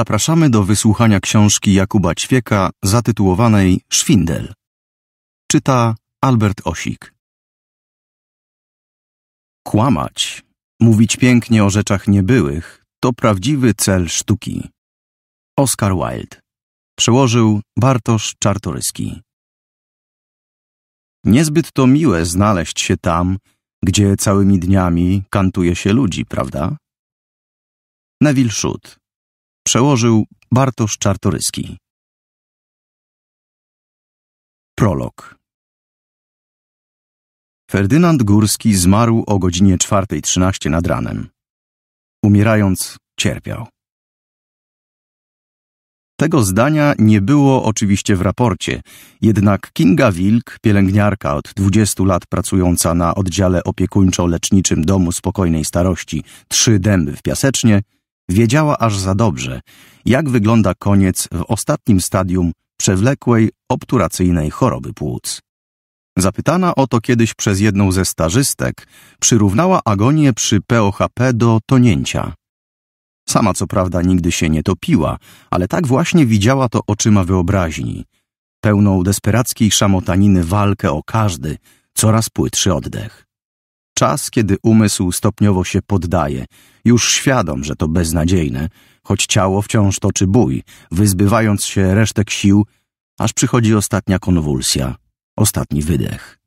Zapraszamy do wysłuchania książki Jakuba Ćwieka zatytułowanej Szwindel. Czyta Albert Osik. Kłamać, mówić pięknie o rzeczach niebyłych, to prawdziwy cel sztuki. Oscar Wilde. Przełożył Bartosz Czartoryski. Niezbyt to miłe znaleźć się tam, gdzie całymi dniami kantuje się ludzi, prawda? Neville Schutt Przełożył Bartosz Czartoryski. Prolog. Ferdynand Górski zmarł o godzinie 4.13 nad ranem. Umierając, cierpiał. Tego zdania nie było oczywiście w raporcie, jednak Kinga Wilk, pielęgniarka od 20 lat pracująca na oddziale opiekuńczo-leczniczym Domu Spokojnej Starości Trzy Dęby w Piasecznie, wiedziała aż za dobrze, jak wygląda koniec w ostatnim stadium przewlekłej, obturacyjnej choroby płuc. Zapytana o to kiedyś przez jedną ze stażystek, przyrównała agonię przy POHP do tonięcia. Sama co prawda nigdy się nie topiła, ale tak właśnie widziała to oczyma wyobraźni, pełną desperackiej szamotaniny walkę o każdy, coraz płytszy oddech czas, kiedy umysł stopniowo się poddaje, już świadom, że to beznadziejne, choć ciało wciąż toczy bój, wyzbywając się resztek sił, aż przychodzi ostatnia konwulsja, ostatni wydech.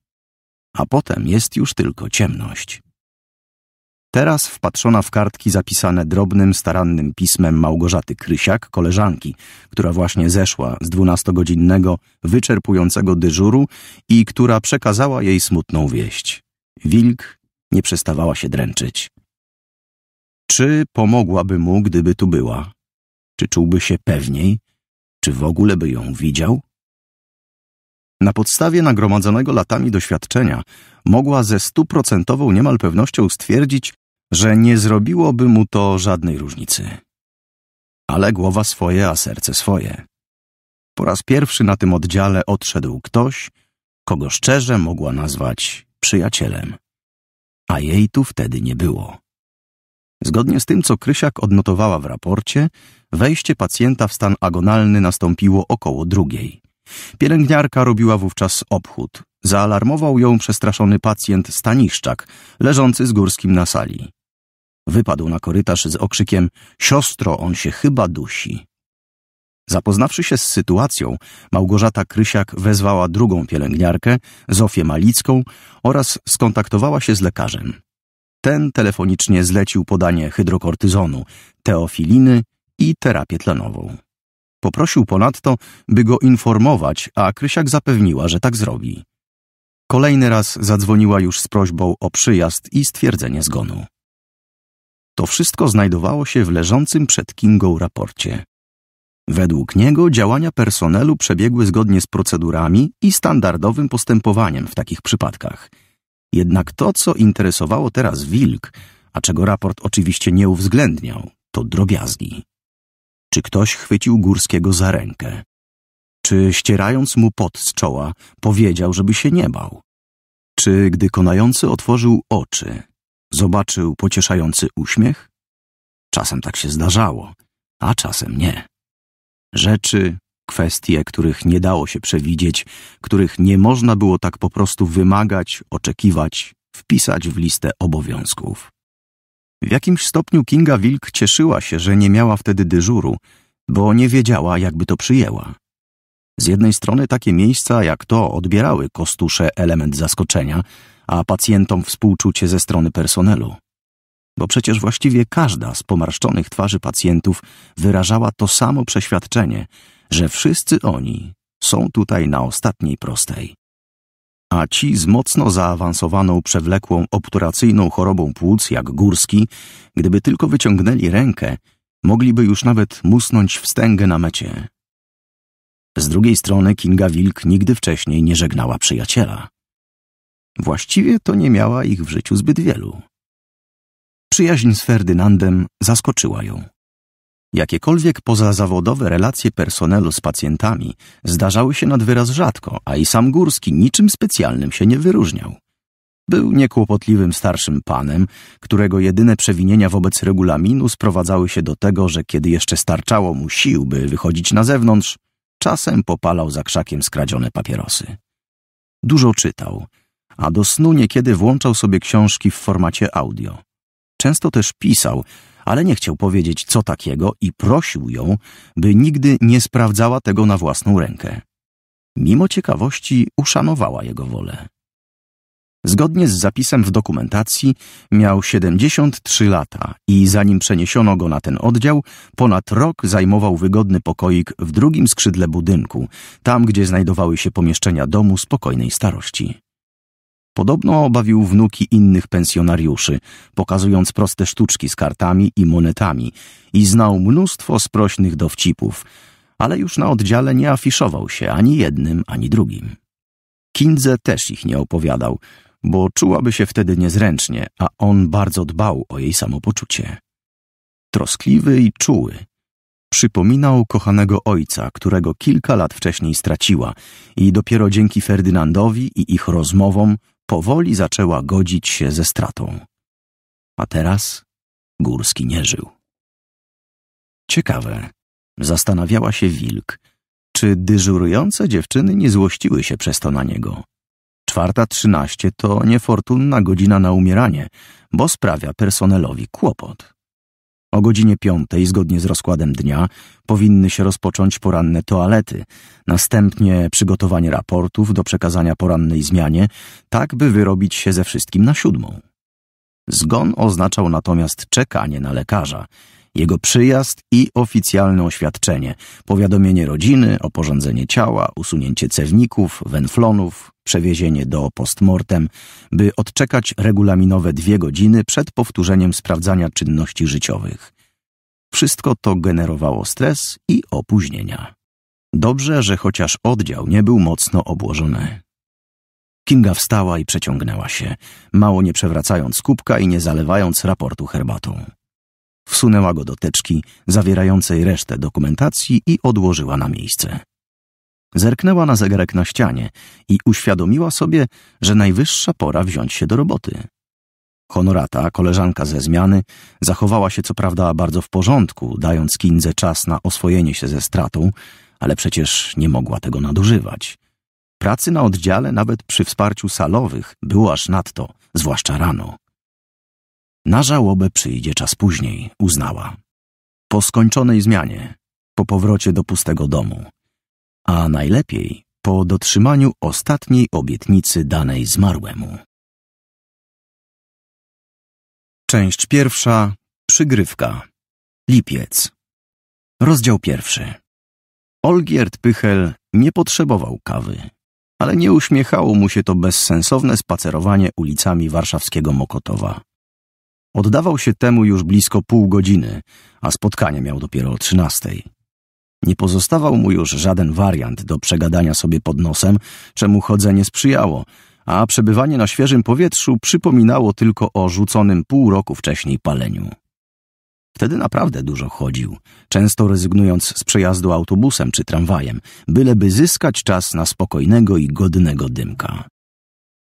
A potem jest już tylko ciemność. Teraz wpatrzona w kartki zapisane drobnym, starannym pismem Małgorzaty Krysiak, koleżanki, która właśnie zeszła z dwunastogodzinnego, wyczerpującego dyżuru i która przekazała jej smutną wieść. Wilk nie przestawała się dręczyć. Czy pomogłaby mu, gdyby tu była? Czy czułby się pewniej? Czy w ogóle by ją widział? Na podstawie nagromadzonego latami doświadczenia mogła ze stuprocentową niemal pewnością stwierdzić, że nie zrobiłoby mu to żadnej różnicy. Ale głowa swoje, a serce swoje. Po raz pierwszy na tym oddziale odszedł ktoś, kogo szczerze mogła nazwać przyjacielem a jej tu wtedy nie było. Zgodnie z tym, co Krysiak odnotowała w raporcie, wejście pacjenta w stan agonalny nastąpiło około drugiej. Pielęgniarka robiła wówczas obchód. Zaalarmował ją przestraszony pacjent Staniszczak, leżący z górskim na sali. Wypadł na korytarz z okrzykiem: Siostro, on się chyba dusi. Zapoznawszy się z sytuacją, Małgorzata Krysiak wezwała drugą pielęgniarkę, Zofię Malicką, oraz skontaktowała się z lekarzem. Ten telefonicznie zlecił podanie hydrokortyzonu, teofiliny i terapię tlenową. Poprosił ponadto, by go informować, a Krysiak zapewniła, że tak zrobi. Kolejny raz zadzwoniła już z prośbą o przyjazd i stwierdzenie zgonu. To wszystko znajdowało się w leżącym przed Kingą raporcie. Według niego działania personelu przebiegły zgodnie z procedurami i standardowym postępowaniem w takich przypadkach. Jednak to, co interesowało teraz Wilk, a czego raport oczywiście nie uwzględniał, to drobiazgi. Czy ktoś chwycił Górskiego za rękę? Czy ścierając mu pot z czoła, powiedział, żeby się nie bał? Czy gdy konający otworzył oczy, zobaczył pocieszający uśmiech? Czasem tak się zdarzało, a czasem nie rzeczy, kwestie, których nie dało się przewidzieć, których nie można było tak po prostu wymagać, oczekiwać, wpisać w listę obowiązków. W jakimś stopniu Kinga Wilk cieszyła się, że nie miała wtedy dyżuru, bo nie wiedziała, jakby to przyjęła. Z jednej strony takie miejsca jak to odbierały kostusze element zaskoczenia, a pacjentom współczucie ze strony personelu bo przecież właściwie każda z pomarszczonych twarzy pacjentów wyrażała to samo przeświadczenie, że wszyscy oni są tutaj na ostatniej prostej. A ci z mocno zaawansowaną, przewlekłą, obturacyjną chorobą płuc, jak górski, gdyby tylko wyciągnęli rękę, mogliby już nawet musnąć wstęgę na mecie. Z drugiej strony Kinga Wilk nigdy wcześniej nie żegnała przyjaciela. Właściwie to nie miała ich w życiu zbyt wielu. Przyjaźń z Ferdynandem zaskoczyła ją. Jakiekolwiek pozazawodowe relacje personelu z pacjentami zdarzały się nad wyraz rzadko, a i sam Górski niczym specjalnym się nie wyróżniał. Był niekłopotliwym starszym panem, którego jedyne przewinienia wobec regulaminu sprowadzały się do tego, że kiedy jeszcze starczało mu sił, by wychodzić na zewnątrz, czasem popalał za krzakiem skradzione papierosy. Dużo czytał, a do snu niekiedy włączał sobie książki w formacie audio. Często też pisał, ale nie chciał powiedzieć co takiego i prosił ją, by nigdy nie sprawdzała tego na własną rękę. Mimo ciekawości uszanowała jego wolę. Zgodnie z zapisem w dokumentacji miał 73 lata i zanim przeniesiono go na ten oddział, ponad rok zajmował wygodny pokoik w drugim skrzydle budynku, tam gdzie znajdowały się pomieszczenia domu spokojnej starości. Podobno obawił wnuki innych pensjonariuszy, pokazując proste sztuczki z kartami i monetami i znał mnóstwo sprośnych dowcipów, ale już na oddziale nie afiszował się ani jednym, ani drugim. Kindze też ich nie opowiadał, bo czułaby się wtedy niezręcznie, a on bardzo dbał o jej samopoczucie. Troskliwy i czuły. Przypominał kochanego ojca, którego kilka lat wcześniej straciła i dopiero dzięki Ferdynandowi i ich rozmowom powoli zaczęła godzić się ze stratą. A teraz Górski nie żył. Ciekawe, zastanawiała się wilk, czy dyżurujące dziewczyny nie złościły się przez to na niego. Czwarta trzynaście to niefortunna godzina na umieranie, bo sprawia personelowi kłopot. O godzinie piątej, zgodnie z rozkładem dnia, powinny się rozpocząć poranne toalety, następnie przygotowanie raportów do przekazania porannej zmianie, tak by wyrobić się ze wszystkim na siódmą. Zgon oznaczał natomiast czekanie na lekarza, jego przyjazd i oficjalne oświadczenie, powiadomienie rodziny, oporządzenie ciała, usunięcie cewników, wenflonów, przewiezienie do postmortem, by odczekać regulaminowe dwie godziny przed powtórzeniem sprawdzania czynności życiowych. Wszystko to generowało stres i opóźnienia. Dobrze, że chociaż oddział nie był mocno obłożony. Kinga wstała i przeciągnęła się, mało nie przewracając kubka i nie zalewając raportu herbatą. Wsunęła go do teczki zawierającej resztę dokumentacji i odłożyła na miejsce. Zerknęła na zegarek na ścianie i uświadomiła sobie, że najwyższa pora wziąć się do roboty. Honorata, koleżanka ze zmiany, zachowała się co prawda bardzo w porządku, dając Kindze czas na oswojenie się ze stratą, ale przecież nie mogła tego nadużywać. Pracy na oddziale, nawet przy wsparciu salowych, było aż nadto, zwłaszcza rano. Na żałobę przyjdzie czas później, uznała. Po skończonej zmianie, po powrocie do pustego domu, a najlepiej po dotrzymaniu ostatniej obietnicy danej zmarłemu. Część pierwsza Przygrywka Lipiec Rozdział pierwszy Olgierd Pychel nie potrzebował kawy, ale nie uśmiechało mu się to bezsensowne spacerowanie ulicami warszawskiego Mokotowa. Oddawał się temu już blisko pół godziny, a spotkanie miał dopiero o trzynastej. Nie pozostawał mu już żaden wariant do przegadania sobie pod nosem, czemu chodzenie sprzyjało, a przebywanie na świeżym powietrzu przypominało tylko o rzuconym pół roku wcześniej paleniu. Wtedy naprawdę dużo chodził, często rezygnując z przejazdu autobusem czy tramwajem, byleby zyskać czas na spokojnego i godnego dymka.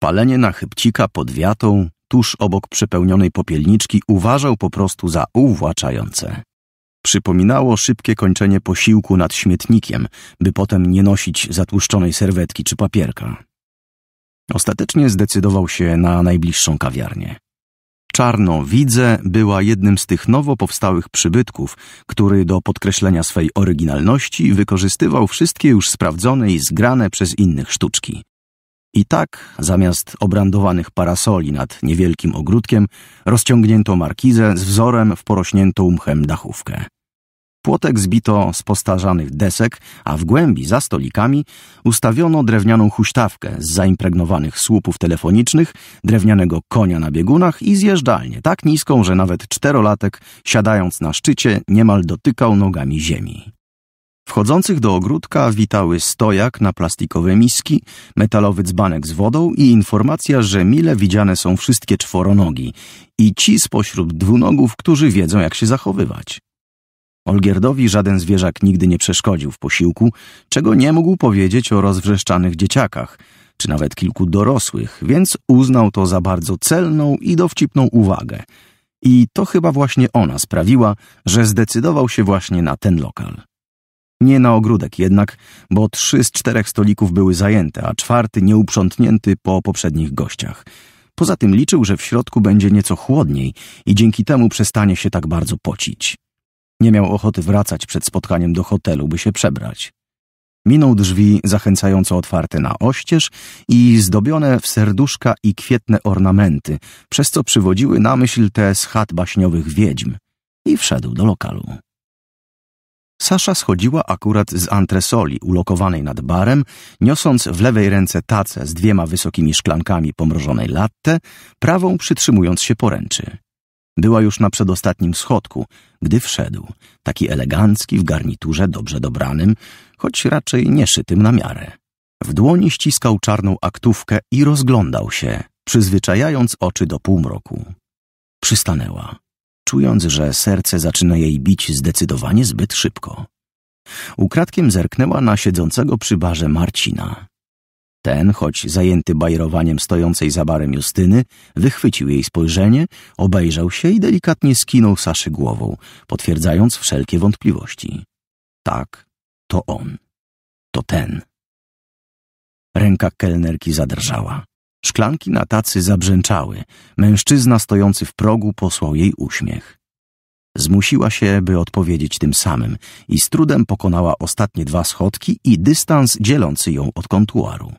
Palenie na chybcika pod wiatą, tuż obok przepełnionej popielniczki, uważał po prostu za uwłaczające. Przypominało szybkie kończenie posiłku nad śmietnikiem, by potem nie nosić zatłuszczonej serwetki czy papierka. Ostatecznie zdecydował się na najbliższą kawiarnię. Czarno Widzę była jednym z tych nowo powstałych przybytków, który do podkreślenia swej oryginalności wykorzystywał wszystkie już sprawdzone i zgrane przez innych sztuczki. I tak, zamiast obrandowanych parasoli nad niewielkim ogródkiem, rozciągnięto markizę z wzorem w porośniętą mchem dachówkę. Płotek zbito z postarzanych desek, a w głębi, za stolikami, ustawiono drewnianą huśtawkę z zaimpregnowanych słupów telefonicznych, drewnianego konia na biegunach i zjeżdżalnię, tak niską, że nawet czterolatek, siadając na szczycie, niemal dotykał nogami ziemi. Wchodzących do ogródka witały stojak na plastikowe miski, metalowy dzbanek z wodą i informacja, że mile widziane są wszystkie czworonogi i ci spośród dwunogów, którzy wiedzą jak się zachowywać. Olgierdowi żaden zwierzak nigdy nie przeszkodził w posiłku, czego nie mógł powiedzieć o rozwrzeszczanych dzieciakach, czy nawet kilku dorosłych, więc uznał to za bardzo celną i dowcipną uwagę. I to chyba właśnie ona sprawiła, że zdecydował się właśnie na ten lokal. Nie na ogródek jednak, bo trzy z czterech stolików były zajęte, a czwarty nieuprzątnięty po poprzednich gościach. Poza tym liczył, że w środku będzie nieco chłodniej i dzięki temu przestanie się tak bardzo pocić. Nie miał ochoty wracać przed spotkaniem do hotelu, by się przebrać. Minął drzwi zachęcająco otwarte na oścież i zdobione w serduszka i kwietne ornamenty, przez co przywodziły na myśl te z chat baśniowych wiedźm i wszedł do lokalu. Sasza schodziła akurat z antresoli ulokowanej nad barem, niosąc w lewej ręce tacę z dwiema wysokimi szklankami pomrożonej latte, prawą przytrzymując się poręczy. Była już na przedostatnim schodku, gdy wszedł, taki elegancki w garniturze dobrze dobranym, choć raczej nie szytym na miarę. W dłoni ściskał czarną aktówkę i rozglądał się, przyzwyczajając oczy do półmroku. Przystanęła czując, że serce zaczyna jej bić zdecydowanie zbyt szybko. Ukradkiem zerknęła na siedzącego przy barze Marcina. Ten, choć zajęty bajerowaniem stojącej za barem Justyny, wychwycił jej spojrzenie, obejrzał się i delikatnie skinął Saszy głową, potwierdzając wszelkie wątpliwości. Tak, to on. To ten. Ręka kelnerki zadrżała. Szklanki na tacy zabrzęczały. Mężczyzna stojący w progu posłał jej uśmiech. Zmusiła się, by odpowiedzieć tym samym i z trudem pokonała ostatnie dwa schodki i dystans dzielący ją od kontuaru.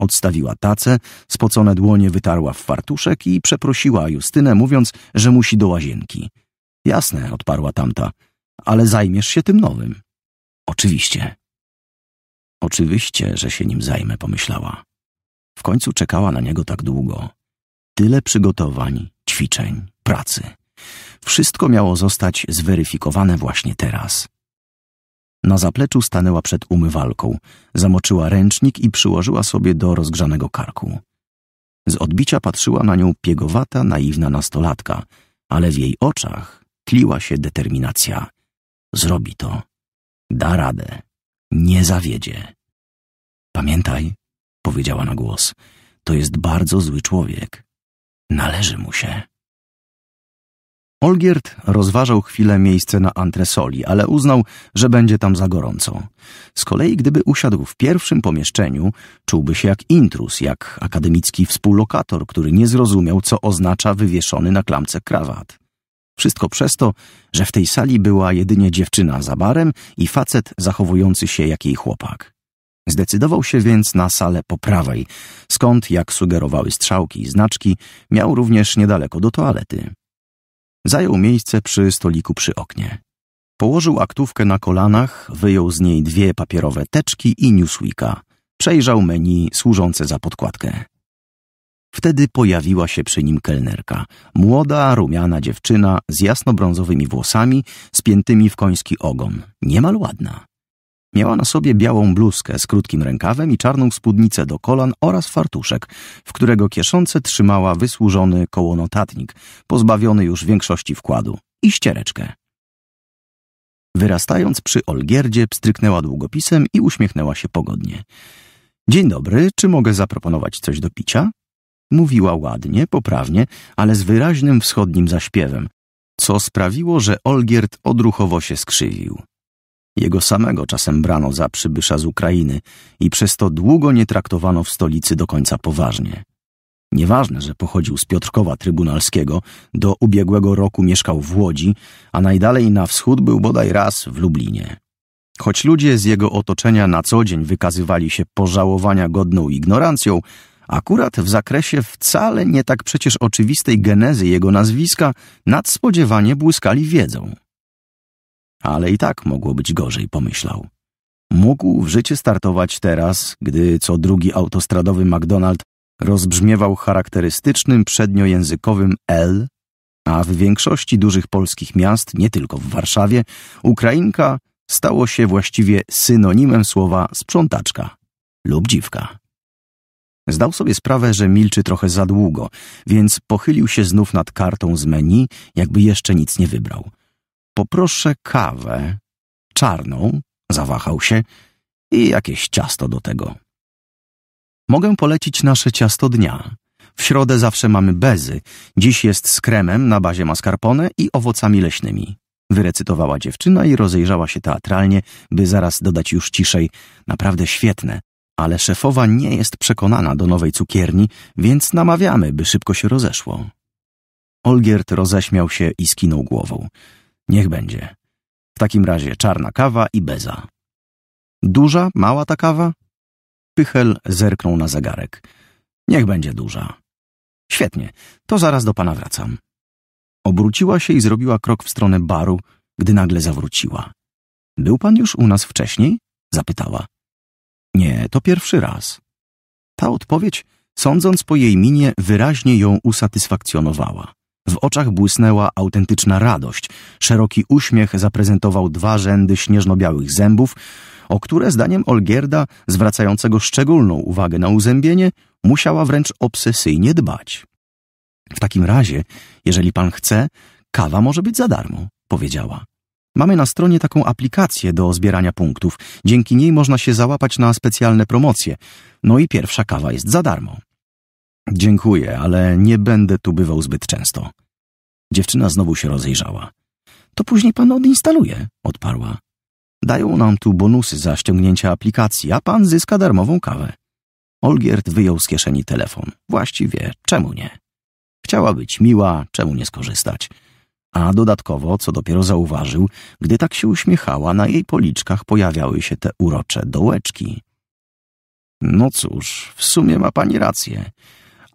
Odstawiła tacę, spocone dłonie wytarła w fartuszek i przeprosiła Justynę, mówiąc, że musi do łazienki. Jasne, odparła tamta, ale zajmiesz się tym nowym. Oczywiście. Oczywiście, że się nim zajmę, pomyślała. W końcu czekała na niego tak długo. Tyle przygotowań, ćwiczeń, pracy. Wszystko miało zostać zweryfikowane właśnie teraz. Na zapleczu stanęła przed umywalką, zamoczyła ręcznik i przyłożyła sobie do rozgrzanego karku. Z odbicia patrzyła na nią piegowata, naiwna nastolatka, ale w jej oczach tliła się determinacja. Zrobi to. Da radę. Nie zawiedzie. Pamiętaj, powiedziała na głos. To jest bardzo zły człowiek. Należy mu się. Olgierd rozważał chwilę miejsce na antresoli, ale uznał, że będzie tam za gorąco. Z kolei, gdyby usiadł w pierwszym pomieszczeniu, czułby się jak intrus, jak akademicki współlokator, który nie zrozumiał, co oznacza wywieszony na klamce krawat. Wszystko przez to, że w tej sali była jedynie dziewczyna za barem i facet zachowujący się jak jej chłopak. Zdecydował się więc na salę po prawej, skąd, jak sugerowały strzałki i znaczki, miał również niedaleko do toalety. Zajął miejsce przy stoliku przy oknie. Położył aktówkę na kolanach, wyjął z niej dwie papierowe teczki i Newsweeka. Przejrzał menu służące za podkładkę. Wtedy pojawiła się przy nim kelnerka. Młoda, rumiana dziewczyna z jasnobrązowymi włosami, spiętymi w koński ogon. Niemal ładna. Miała na sobie białą bluzkę z krótkim rękawem i czarną spódnicę do kolan oraz fartuszek, w którego kieszonce trzymała wysłużony kołonotatnik, pozbawiony już większości wkładu, i ściereczkę. Wyrastając przy Olgierdzie, pstryknęła długopisem i uśmiechnęła się pogodnie. Dzień dobry, czy mogę zaproponować coś do picia? Mówiła ładnie, poprawnie, ale z wyraźnym wschodnim zaśpiewem, co sprawiło, że Olgierd odruchowo się skrzywił. Jego samego czasem brano za przybysza z Ukrainy i przez to długo nie traktowano w stolicy do końca poważnie. Nieważne, że pochodził z Piotrkowa Trybunalskiego, do ubiegłego roku mieszkał w Łodzi, a najdalej na wschód był bodaj raz w Lublinie. Choć ludzie z jego otoczenia na co dzień wykazywali się pożałowania godną ignorancją, akurat w zakresie wcale nie tak przecież oczywistej genezy jego nazwiska nadspodziewanie błyskali wiedzą ale i tak mogło być gorzej, pomyślał. Mógł w życie startować teraz, gdy co drugi autostradowy McDonald rozbrzmiewał charakterystycznym przedniojęzykowym L, a w większości dużych polskich miast, nie tylko w Warszawie, Ukrainka stało się właściwie synonimem słowa sprzątaczka lub dziwka. Zdał sobie sprawę, że milczy trochę za długo, więc pochylił się znów nad kartą z menu, jakby jeszcze nic nie wybrał. Poproszę kawę. Czarną, zawahał się, i jakieś ciasto do tego. Mogę polecić nasze ciasto dnia. W środę zawsze mamy bezy. Dziś jest z kremem na bazie mascarpone i owocami leśnymi. Wyrecytowała dziewczyna i rozejrzała się teatralnie, by zaraz dodać już ciszej. Naprawdę świetne. Ale szefowa nie jest przekonana do nowej cukierni, więc namawiamy, by szybko się rozeszło. Olgierd roześmiał się i skinął głową. Niech będzie. W takim razie czarna kawa i beza. Duża, mała ta kawa? Pychel zerknął na zegarek. Niech będzie duża. Świetnie, to zaraz do pana wracam. Obróciła się i zrobiła krok w stronę baru, gdy nagle zawróciła. Był pan już u nas wcześniej? Zapytała. Nie, to pierwszy raz. Ta odpowiedź, sądząc po jej minie, wyraźnie ją usatysfakcjonowała. W oczach błysnęła autentyczna radość. Szeroki uśmiech zaprezentował dwa rzędy śnieżno-białych zębów, o które zdaniem Olgierda, zwracającego szczególną uwagę na uzębienie, musiała wręcz obsesyjnie dbać. W takim razie, jeżeli pan chce, kawa może być za darmo, powiedziała. Mamy na stronie taką aplikację do zbierania punktów. Dzięki niej można się załapać na specjalne promocje. No i pierwsza kawa jest za darmo. Dziękuję, ale nie będę tu bywał zbyt często. Dziewczyna znowu się rozejrzała. To później pan odinstaluje, odparła. Dają nam tu bonusy za ściągnięcie aplikacji, a pan zyska darmową kawę. Olgierd wyjął z kieszeni telefon. Właściwie, czemu nie? Chciała być miła, czemu nie skorzystać? A dodatkowo, co dopiero zauważył, gdy tak się uśmiechała, na jej policzkach pojawiały się te urocze dołeczki. No cóż, w sumie ma pani rację.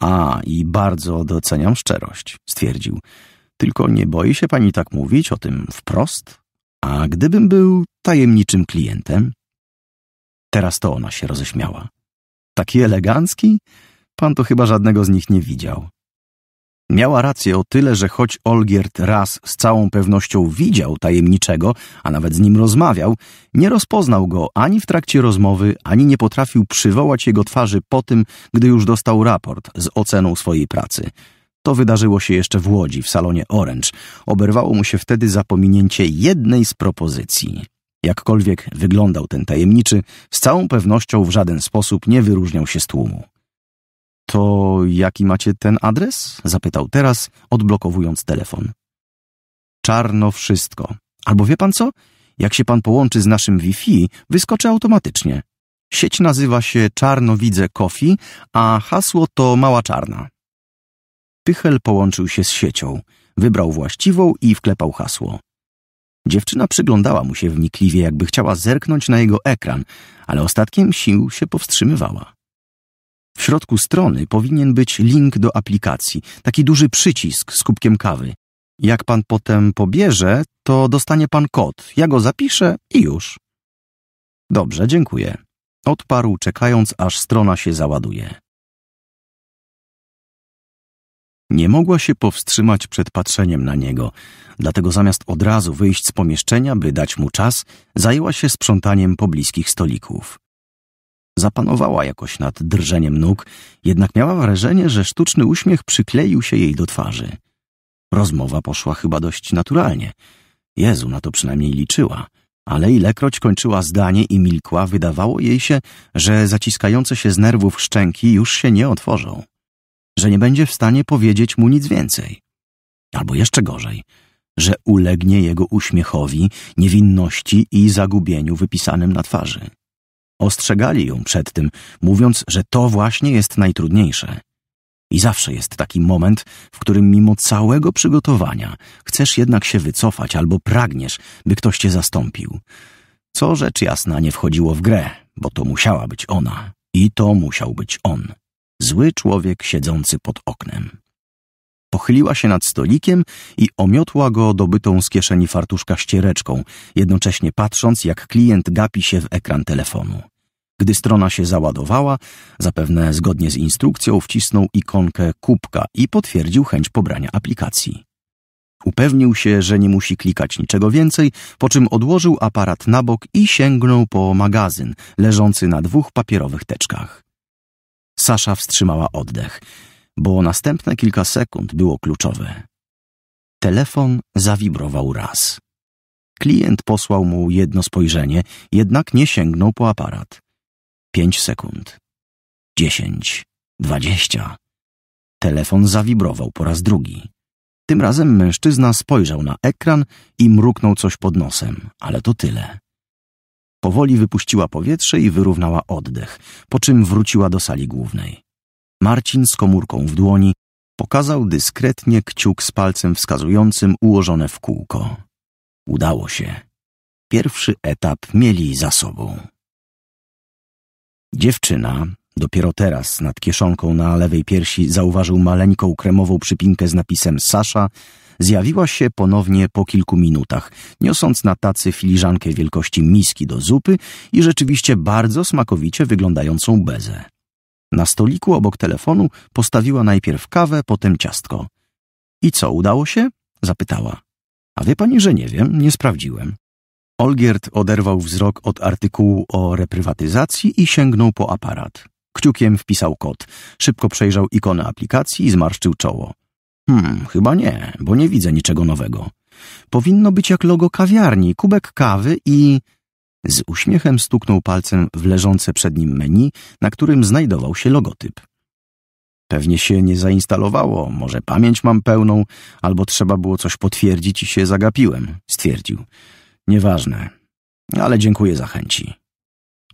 A, i bardzo doceniam szczerość, stwierdził. Tylko nie boi się pani tak mówić o tym wprost? A gdybym był tajemniczym klientem? Teraz to ona się roześmiała. Taki elegancki? Pan to chyba żadnego z nich nie widział. Miała rację o tyle, że choć Olgierd raz z całą pewnością widział tajemniczego, a nawet z nim rozmawiał, nie rozpoznał go ani w trakcie rozmowy, ani nie potrafił przywołać jego twarzy po tym, gdy już dostał raport z oceną swojej pracy. To wydarzyło się jeszcze w Łodzi, w salonie Orange. Oberwało mu się wtedy zapominięcie jednej z propozycji. Jakkolwiek wyglądał ten tajemniczy, z całą pewnością w żaden sposób nie wyróżniał się z tłumu. To jaki macie ten adres? Zapytał teraz, odblokowując telefon. Czarno wszystko. Albo wie pan co? Jak się pan połączy z naszym Wi-Fi, wyskoczy automatycznie. Sieć nazywa się Czarnowidze Coffee, a hasło to Mała Czarna. Pychel połączył się z siecią, wybrał właściwą i wklepał hasło. Dziewczyna przyglądała mu się wnikliwie, jakby chciała zerknąć na jego ekran, ale ostatkiem sił się powstrzymywała. W środku strony powinien być link do aplikacji, taki duży przycisk z kubkiem kawy. Jak pan potem pobierze, to dostanie pan kod. Ja go zapiszę i już. Dobrze, dziękuję. Odparł, czekając, aż strona się załaduje. Nie mogła się powstrzymać przed patrzeniem na niego, dlatego zamiast od razu wyjść z pomieszczenia, by dać mu czas, zajęła się sprzątaniem pobliskich stolików. Zapanowała jakoś nad drżeniem nóg, jednak miała wrażenie, że sztuczny uśmiech przykleił się jej do twarzy. Rozmowa poszła chyba dość naturalnie. Jezu, na to przynajmniej liczyła. Ale ilekroć kończyła zdanie i milkła, wydawało jej się, że zaciskające się z nerwów szczęki już się nie otworzą. Że nie będzie w stanie powiedzieć mu nic więcej. Albo jeszcze gorzej, że ulegnie jego uśmiechowi, niewinności i zagubieniu wypisanym na twarzy. Ostrzegali ją przed tym, mówiąc, że to właśnie jest najtrudniejsze. I zawsze jest taki moment, w którym mimo całego przygotowania chcesz jednak się wycofać albo pragniesz, by ktoś cię zastąpił. Co rzecz jasna nie wchodziło w grę, bo to musiała być ona i to musiał być on. Zły człowiek siedzący pod oknem. Pochyliła się nad stolikiem i omiotła go dobytą z kieszeni fartuszka ściereczką, jednocześnie patrząc, jak klient gapi się w ekran telefonu. Gdy strona się załadowała, zapewne zgodnie z instrukcją wcisnął ikonkę kubka i potwierdził chęć pobrania aplikacji. Upewnił się, że nie musi klikać niczego więcej, po czym odłożył aparat na bok i sięgnął po magazyn leżący na dwóch papierowych teczkach. Sasza wstrzymała oddech bo następne kilka sekund było kluczowe. Telefon zawibrował raz. Klient posłał mu jedno spojrzenie, jednak nie sięgnął po aparat. Pięć sekund. Dziesięć. Dwadzieścia. Telefon zawibrował po raz drugi. Tym razem mężczyzna spojrzał na ekran i mruknął coś pod nosem, ale to tyle. Powoli wypuściła powietrze i wyrównała oddech, po czym wróciła do sali głównej. Marcin z komórką w dłoni pokazał dyskretnie kciuk z palcem wskazującym ułożone w kółko. Udało się. Pierwszy etap mieli za sobą. Dziewczyna, dopiero teraz nad kieszonką na lewej piersi zauważył maleńką kremową przypinkę z napisem Sasza, zjawiła się ponownie po kilku minutach, niosąc na tacy filiżankę wielkości miski do zupy i rzeczywiście bardzo smakowicie wyglądającą bezę. Na stoliku obok telefonu postawiła najpierw kawę, potem ciastko. I co, udało się? zapytała. A wie pani, że nie wiem, nie sprawdziłem. Olgierd oderwał wzrok od artykułu o reprywatyzacji i sięgnął po aparat. Kciukiem wpisał kod. Szybko przejrzał ikonę aplikacji i zmarszczył czoło. Hmm, chyba nie, bo nie widzę niczego nowego. Powinno być jak logo kawiarni, kubek kawy i... Z uśmiechem stuknął palcem w leżące przed nim menu, na którym znajdował się logotyp. Pewnie się nie zainstalowało, może pamięć mam pełną, albo trzeba było coś potwierdzić i się zagapiłem, stwierdził. Nieważne, ale dziękuję za chęci.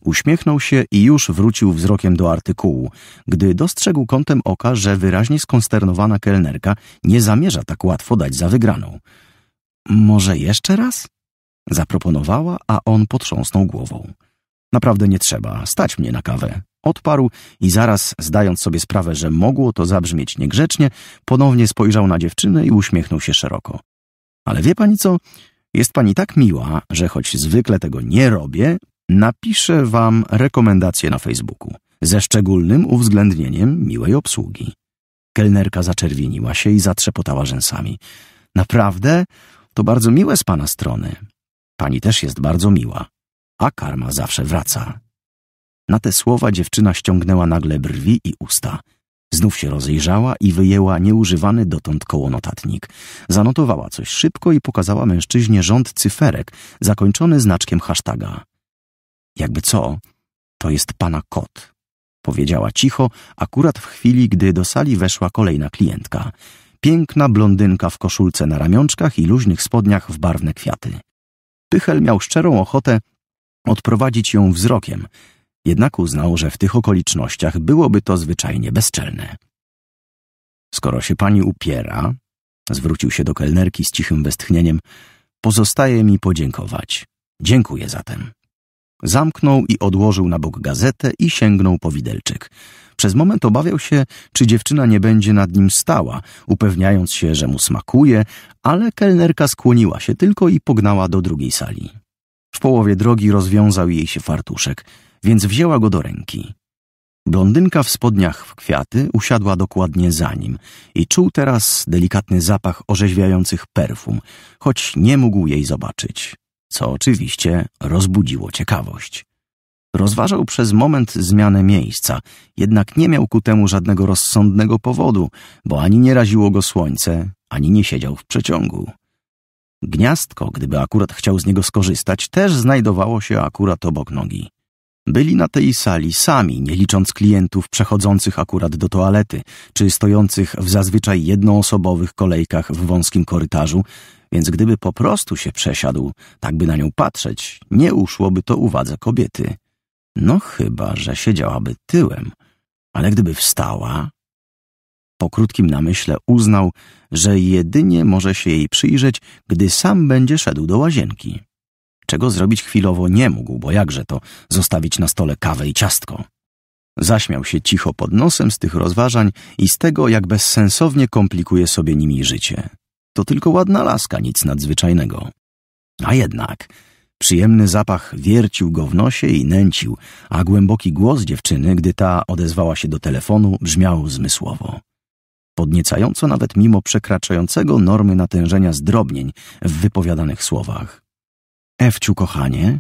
Uśmiechnął się i już wrócił wzrokiem do artykułu, gdy dostrzegł kątem oka, że wyraźnie skonsternowana kelnerka nie zamierza tak łatwo dać za wygraną. Może jeszcze raz? Zaproponowała, a on potrząsnął głową. Naprawdę nie trzeba, stać mnie na kawę. Odparł i zaraz, zdając sobie sprawę, że mogło to zabrzmieć niegrzecznie, ponownie spojrzał na dziewczynę i uśmiechnął się szeroko. Ale wie pani co? Jest pani tak miła, że choć zwykle tego nie robię, napiszę wam rekomendację na Facebooku, ze szczególnym uwzględnieniem miłej obsługi. Kelnerka zaczerwieniła się i zatrzepotała rzęsami. Naprawdę? To bardzo miłe z pana strony. Pani też jest bardzo miła, a karma zawsze wraca. Na te słowa dziewczyna ściągnęła nagle brwi i usta. Znów się rozejrzała i wyjęła nieużywany dotąd kołonotatnik. Zanotowała coś szybko i pokazała mężczyźnie rząd cyferek zakończony znaczkiem hasztaga. Jakby co, to jest pana kot, powiedziała cicho, akurat w chwili, gdy do sali weszła kolejna klientka. Piękna blondynka w koszulce na ramionczkach i luźnych spodniach w barwne kwiaty. Pychel miał szczerą ochotę odprowadzić ją wzrokiem, jednak uznał, że w tych okolicznościach byłoby to zwyczajnie bezczelne. Skoro się pani upiera, zwrócił się do kelnerki z cichym westchnieniem, pozostaje mi podziękować. Dziękuję zatem. Zamknął i odłożył na bok gazetę i sięgnął po widelczyk. Przez moment obawiał się, czy dziewczyna nie będzie nad nim stała, upewniając się, że mu smakuje, ale kelnerka skłoniła się tylko i pognała do drugiej sali. W połowie drogi rozwiązał jej się fartuszek, więc wzięła go do ręki. Blondynka w spodniach w kwiaty usiadła dokładnie za nim i czuł teraz delikatny zapach orzeźwiających perfum, choć nie mógł jej zobaczyć co oczywiście rozbudziło ciekawość. Rozważał przez moment zmianę miejsca, jednak nie miał ku temu żadnego rozsądnego powodu, bo ani nie raziło go słońce, ani nie siedział w przeciągu. Gniazdko, gdyby akurat chciał z niego skorzystać, też znajdowało się akurat obok nogi. Byli na tej sali sami, nie licząc klientów przechodzących akurat do toalety, czy stojących w zazwyczaj jednoosobowych kolejkach w wąskim korytarzu, więc gdyby po prostu się przesiadł, tak by na nią patrzeć, nie uszłoby to uwadze kobiety. No chyba, że siedziałaby tyłem, ale gdyby wstała... Po krótkim namyśle uznał, że jedynie może się jej przyjrzeć, gdy sam będzie szedł do łazienki. Czego zrobić chwilowo nie mógł, bo jakże to zostawić na stole kawę i ciastko. Zaśmiał się cicho pod nosem z tych rozważań i z tego, jak bezsensownie komplikuje sobie nimi życie. To tylko ładna laska, nic nadzwyczajnego. A jednak przyjemny zapach wiercił go w nosie i nęcił, a głęboki głos dziewczyny, gdy ta odezwała się do telefonu, brzmiał zmysłowo. Podniecająco nawet mimo przekraczającego normy natężenia zdrobnień w wypowiadanych słowach. Ewciu, kochanie,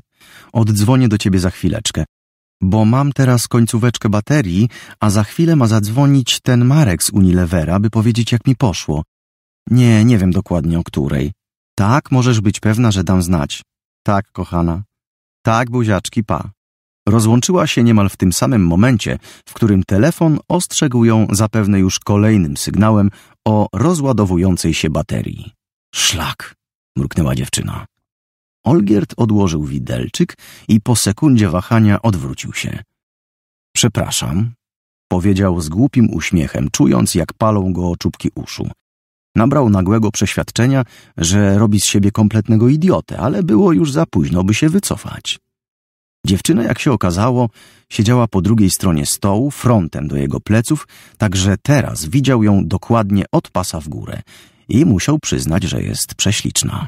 oddzwonię do ciebie za chwileczkę, bo mam teraz końcóweczkę baterii, a za chwilę ma zadzwonić ten Marek z Unilevera, by powiedzieć, jak mi poszło. Nie, nie wiem dokładnie o której. Tak, możesz być pewna, że dam znać. Tak, kochana. Tak, buziaczki, pa. Rozłączyła się niemal w tym samym momencie, w którym telefon ostrzegł ją zapewne już kolejnym sygnałem o rozładowującej się baterii. Szlak, mruknęła dziewczyna. Olgierd odłożył widelczyk i po sekundzie wahania odwrócił się. Przepraszam, powiedział z głupim uśmiechem, czując jak palą go czubki uszu. Nabrał nagłego przeświadczenia, że robi z siebie kompletnego idiotę, ale było już za późno, by się wycofać. Dziewczyna, jak się okazało, siedziała po drugiej stronie stołu, frontem do jego pleców, także teraz widział ją dokładnie od pasa w górę i musiał przyznać, że jest prześliczna.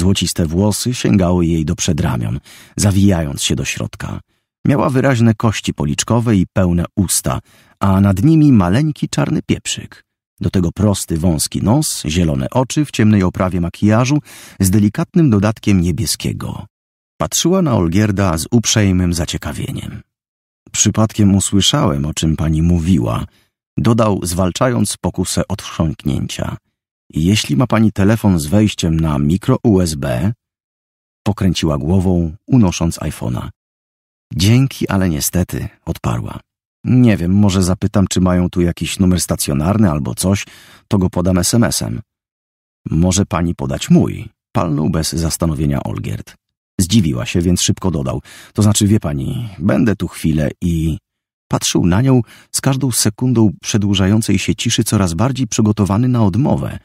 Złociste włosy sięgały jej do przedramion, zawijając się do środka. Miała wyraźne kości policzkowe i pełne usta, a nad nimi maleńki czarny pieprzyk. Do tego prosty, wąski nos, zielone oczy w ciemnej oprawie makijażu z delikatnym dodatkiem niebieskiego. Patrzyła na Olgierda z uprzejmym zaciekawieniem. Przypadkiem usłyszałem, o czym pani mówiła, dodał, zwalczając pokusę odchrząknięcia. Jeśli ma pani telefon z wejściem na mikro USB, pokręciła głową, unosząc iPhone'a. Dzięki, ale niestety, odparła. Nie wiem, może zapytam, czy mają tu jakiś numer stacjonarny albo coś, to go podam SMS-em. Może pani podać mój, palnął bez zastanowienia Olgierd. Zdziwiła się, więc szybko dodał. To znaczy, wie pani, będę tu chwilę i... Patrzył na nią z każdą sekundą przedłużającej się ciszy coraz bardziej przygotowany na odmowę.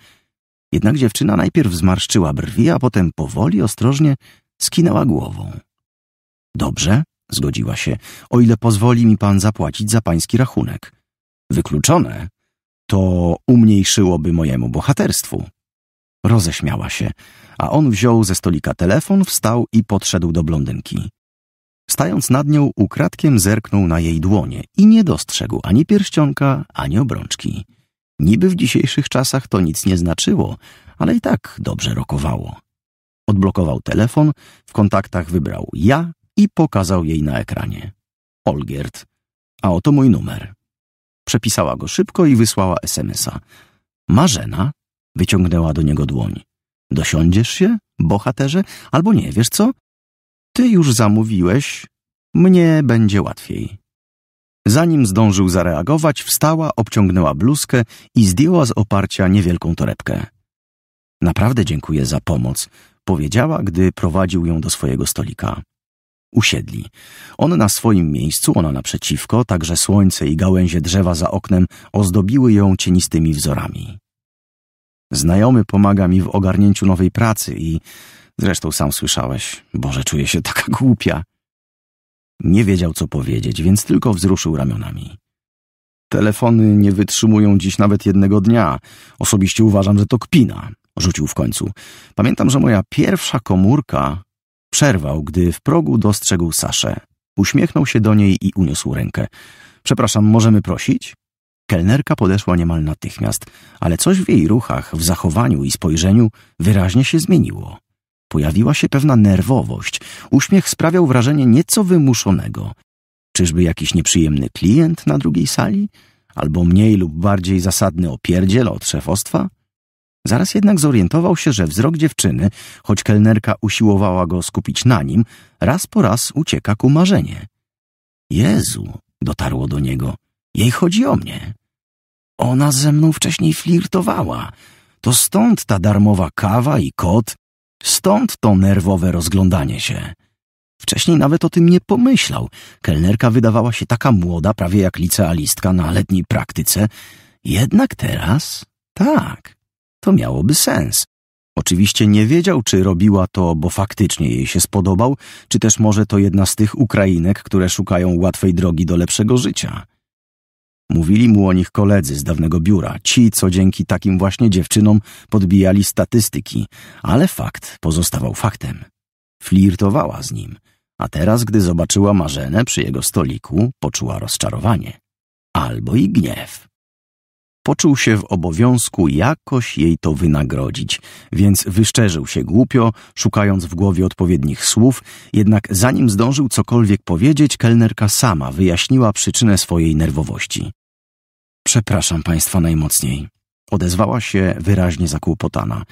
Jednak dziewczyna najpierw zmarszczyła brwi, a potem powoli, ostrożnie skinęła głową. Dobrze? zgodziła się, o ile pozwoli mi pan zapłacić za pański rachunek. Wykluczone, to umniejszyłoby mojemu bohaterstwu. Roześmiała się, a on wziął ze stolika telefon, wstał i podszedł do blondynki. Stając nad nią, ukradkiem zerknął na jej dłonie i nie dostrzegł ani pierścionka, ani obrączki. Niby w dzisiejszych czasach to nic nie znaczyło, ale i tak dobrze rokowało. Odblokował telefon, w kontaktach wybrał ja i pokazał jej na ekranie. Olgierd, a oto mój numer. Przepisała go szybko i wysłała SMS-a. Marzena wyciągnęła do niego dłoń. Dosiądziesz się, bohaterze, albo nie, wiesz co? Ty już zamówiłeś, mnie będzie łatwiej. Zanim zdążył zareagować, wstała, obciągnęła bluzkę i zdjęła z oparcia niewielką torebkę. Naprawdę dziękuję za pomoc, powiedziała, gdy prowadził ją do swojego stolika. Usiedli. On na swoim miejscu, ona naprzeciwko, także słońce i gałęzie drzewa za oknem ozdobiły ją cienistymi wzorami. Znajomy pomaga mi w ogarnięciu nowej pracy i zresztą sam słyszałeś, Boże, czuję się taka głupia. Nie wiedział, co powiedzieć, więc tylko wzruszył ramionami. Telefony nie wytrzymują dziś nawet jednego dnia. Osobiście uważam, że to kpina, rzucił w końcu. Pamiętam, że moja pierwsza komórka Przerwał, gdy w progu dostrzegł Saszę. Uśmiechnął się do niej i uniósł rękę. Przepraszam, możemy prosić? Kelnerka podeszła niemal natychmiast, ale coś w jej ruchach, w zachowaniu i spojrzeniu wyraźnie się zmieniło. Pojawiła się pewna nerwowość. Uśmiech sprawiał wrażenie nieco wymuszonego. Czyżby jakiś nieprzyjemny klient na drugiej sali? Albo mniej lub bardziej zasadny opierdziel od szefostwa? Zaraz jednak zorientował się, że wzrok dziewczyny, choć kelnerka usiłowała go skupić na nim, raz po raz ucieka ku marzenie. Jezu, dotarło do niego, jej chodzi o mnie. Ona ze mną wcześniej flirtowała. To stąd ta darmowa kawa i kot, stąd to nerwowe rozglądanie się. Wcześniej nawet o tym nie pomyślał. Kelnerka wydawała się taka młoda, prawie jak licealistka na letniej praktyce. Jednak teraz tak to miałoby sens. Oczywiście nie wiedział, czy robiła to, bo faktycznie jej się spodobał, czy też może to jedna z tych Ukrainek, które szukają łatwej drogi do lepszego życia. Mówili mu o nich koledzy z dawnego biura, ci, co dzięki takim właśnie dziewczynom podbijali statystyki, ale fakt pozostawał faktem. Flirtowała z nim, a teraz, gdy zobaczyła Marzenę przy jego stoliku, poczuła rozczarowanie albo i gniew. Poczuł się w obowiązku jakoś jej to wynagrodzić, więc wyszczerzył się głupio, szukając w głowie odpowiednich słów, jednak zanim zdążył cokolwiek powiedzieć, kelnerka sama wyjaśniła przyczynę swojej nerwowości. Przepraszam państwa najmocniej, odezwała się wyraźnie zakłopotana.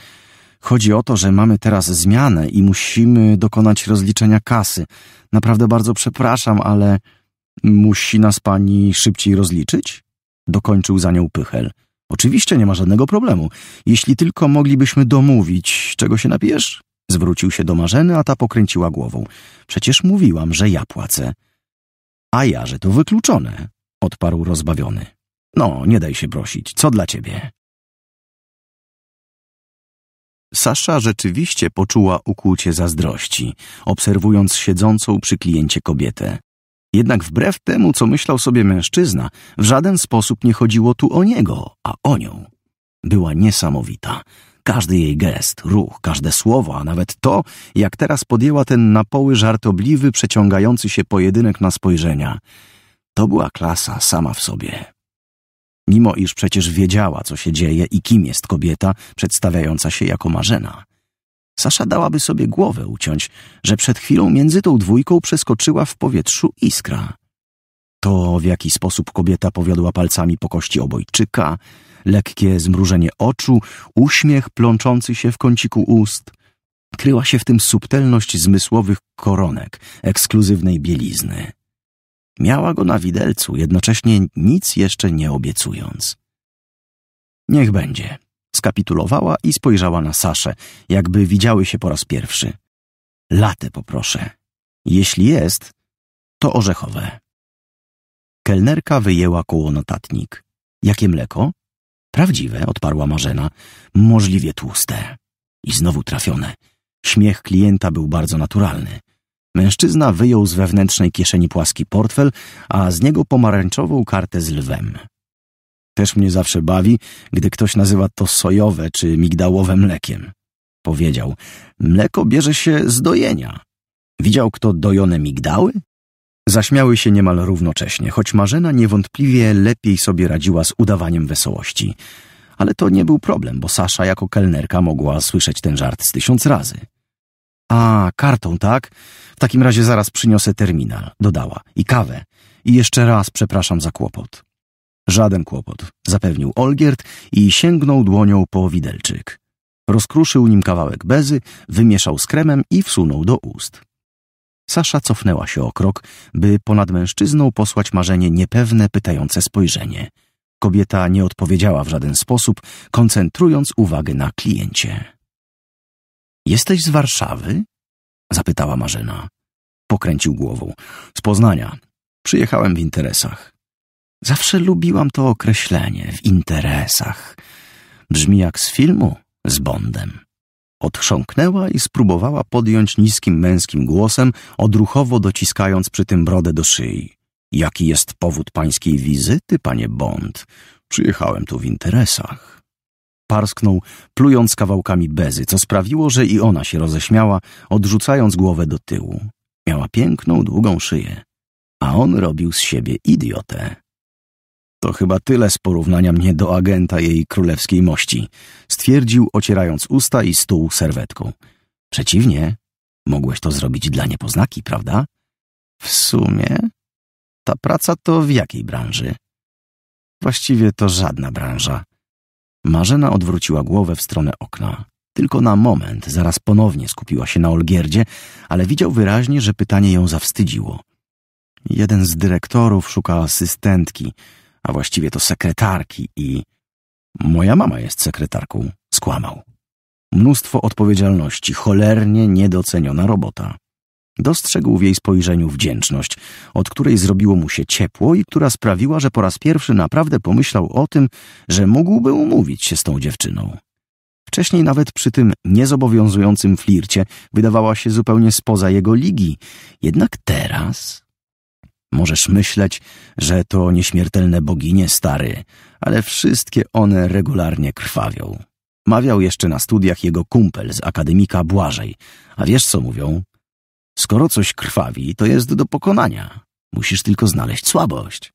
Chodzi o to, że mamy teraz zmianę i musimy dokonać rozliczenia kasy. Naprawdę bardzo przepraszam, ale musi nas pani szybciej rozliczyć? dokończył za nią Pychel. Oczywiście nie ma żadnego problemu. Jeśli tylko moglibyśmy domówić, czego się napijesz? Zwrócił się do Marzeny, a ta pokręciła głową. Przecież mówiłam, że ja płacę. A ja, że to wykluczone, odparł rozbawiony. No, nie daj się prosić. Co dla ciebie? Sasza rzeczywiście poczuła ukłucie zazdrości, obserwując siedzącą przy kliencie kobietę. Jednak wbrew temu, co myślał sobie mężczyzna, w żaden sposób nie chodziło tu o niego, a o nią. Była niesamowita. Każdy jej gest, ruch, każde słowo, a nawet to, jak teraz podjęła ten poły żartobliwy, przeciągający się pojedynek na spojrzenia. To była klasa sama w sobie. Mimo iż przecież wiedziała, co się dzieje i kim jest kobieta przedstawiająca się jako Marzena. Sasza dałaby sobie głowę uciąć, że przed chwilą między tą dwójką przeskoczyła w powietrzu iskra. To, w jaki sposób kobieta powiodła palcami po kości obojczyka, lekkie zmrużenie oczu, uśmiech plączący się w kąciku ust. Kryła się w tym subtelność zmysłowych koronek, ekskluzywnej bielizny. Miała go na widelcu, jednocześnie nic jeszcze nie obiecując. Niech będzie skapitulowała i spojrzała na Saszę, jakby widziały się po raz pierwszy. Latę poproszę. Jeśli jest, to orzechowe. Kelnerka wyjęła koło notatnik. Jakie mleko? Prawdziwe, odparła Marzena. Możliwie tłuste. I znowu trafione. Śmiech klienta był bardzo naturalny. Mężczyzna wyjął z wewnętrznej kieszeni płaski portfel, a z niego pomarańczową kartę z lwem. Też mnie zawsze bawi, gdy ktoś nazywa to sojowe czy migdałowe mlekiem. Powiedział, mleko bierze się z dojenia. Widział kto dojone migdały? Zaśmiały się niemal równocześnie, choć Marzena niewątpliwie lepiej sobie radziła z udawaniem wesołości. Ale to nie był problem, bo Sasza jako kelnerka mogła słyszeć ten żart z tysiąc razy. A, kartą, tak? W takim razie zaraz przyniosę terminal, dodała. I kawę. I jeszcze raz przepraszam za kłopot. Żaden kłopot, zapewnił Olgierd i sięgnął dłonią po widelczyk. Rozkruszył nim kawałek bezy, wymieszał z kremem i wsunął do ust. Sasza cofnęła się o krok, by ponad mężczyzną posłać marzenie niepewne, pytające spojrzenie. Kobieta nie odpowiedziała w żaden sposób, koncentrując uwagę na kliencie. Jesteś z Warszawy? zapytała Marzena. Pokręcił głową. Z Poznania. Przyjechałem w interesach. Zawsze lubiłam to określenie w interesach. Brzmi jak z filmu z Bondem. Odchrząknęła i spróbowała podjąć niskim męskim głosem, odruchowo dociskając przy tym brodę do szyi. Jaki jest powód pańskiej wizyty, panie Bond? Przyjechałem tu w interesach. Parsknął, plując kawałkami bezy, co sprawiło, że i ona się roześmiała, odrzucając głowę do tyłu. Miała piękną, długą szyję, a on robił z siebie idiotę. To chyba tyle z porównania mnie do agenta jej królewskiej mości, stwierdził, ocierając usta i stół serwetką. Przeciwnie, mogłeś to zrobić dla niepoznaki, prawda? W sumie, ta praca to w jakiej branży? Właściwie to żadna branża. Marzena odwróciła głowę w stronę okna. Tylko na moment, zaraz ponownie skupiła się na Olgierdzie, ale widział wyraźnie, że pytanie ją zawstydziło. Jeden z dyrektorów szuka asystentki – a właściwie to sekretarki i... Moja mama jest sekretarką, skłamał. Mnóstwo odpowiedzialności, cholernie niedoceniona robota. Dostrzegł w jej spojrzeniu wdzięczność, od której zrobiło mu się ciepło i która sprawiła, że po raz pierwszy naprawdę pomyślał o tym, że mógłby umówić się z tą dziewczyną. Wcześniej nawet przy tym niezobowiązującym flircie wydawała się zupełnie spoza jego ligi, jednak teraz Możesz myśleć, że to nieśmiertelne boginie, stary, ale wszystkie one regularnie krwawią. Mawiał jeszcze na studiach jego kumpel z akademika Błażej. A wiesz co mówią? Skoro coś krwawi, to jest do pokonania. Musisz tylko znaleźć słabość.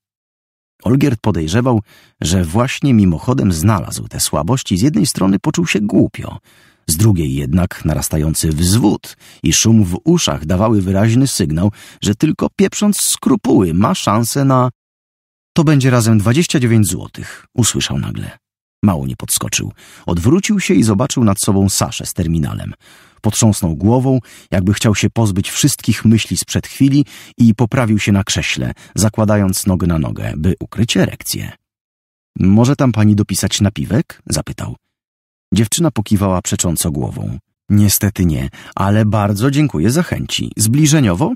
Olgierd podejrzewał, że właśnie mimochodem znalazł tę słabość i z jednej strony poczuł się głupio, z drugiej jednak narastający wzwód i szum w uszach dawały wyraźny sygnał, że tylko pieprząc skrupuły ma szansę na... To będzie razem 29 złotych, usłyszał nagle. Mało nie podskoczył. Odwrócił się i zobaczył nad sobą Saszę z terminalem. Potrząsnął głową, jakby chciał się pozbyć wszystkich myśli sprzed chwili i poprawił się na krześle, zakładając nogę na nogę, by ukryć erekcję. Może tam pani dopisać napiwek? zapytał. Dziewczyna pokiwała przecząco głową. Niestety nie, ale bardzo dziękuję za chęci. Zbliżeniowo?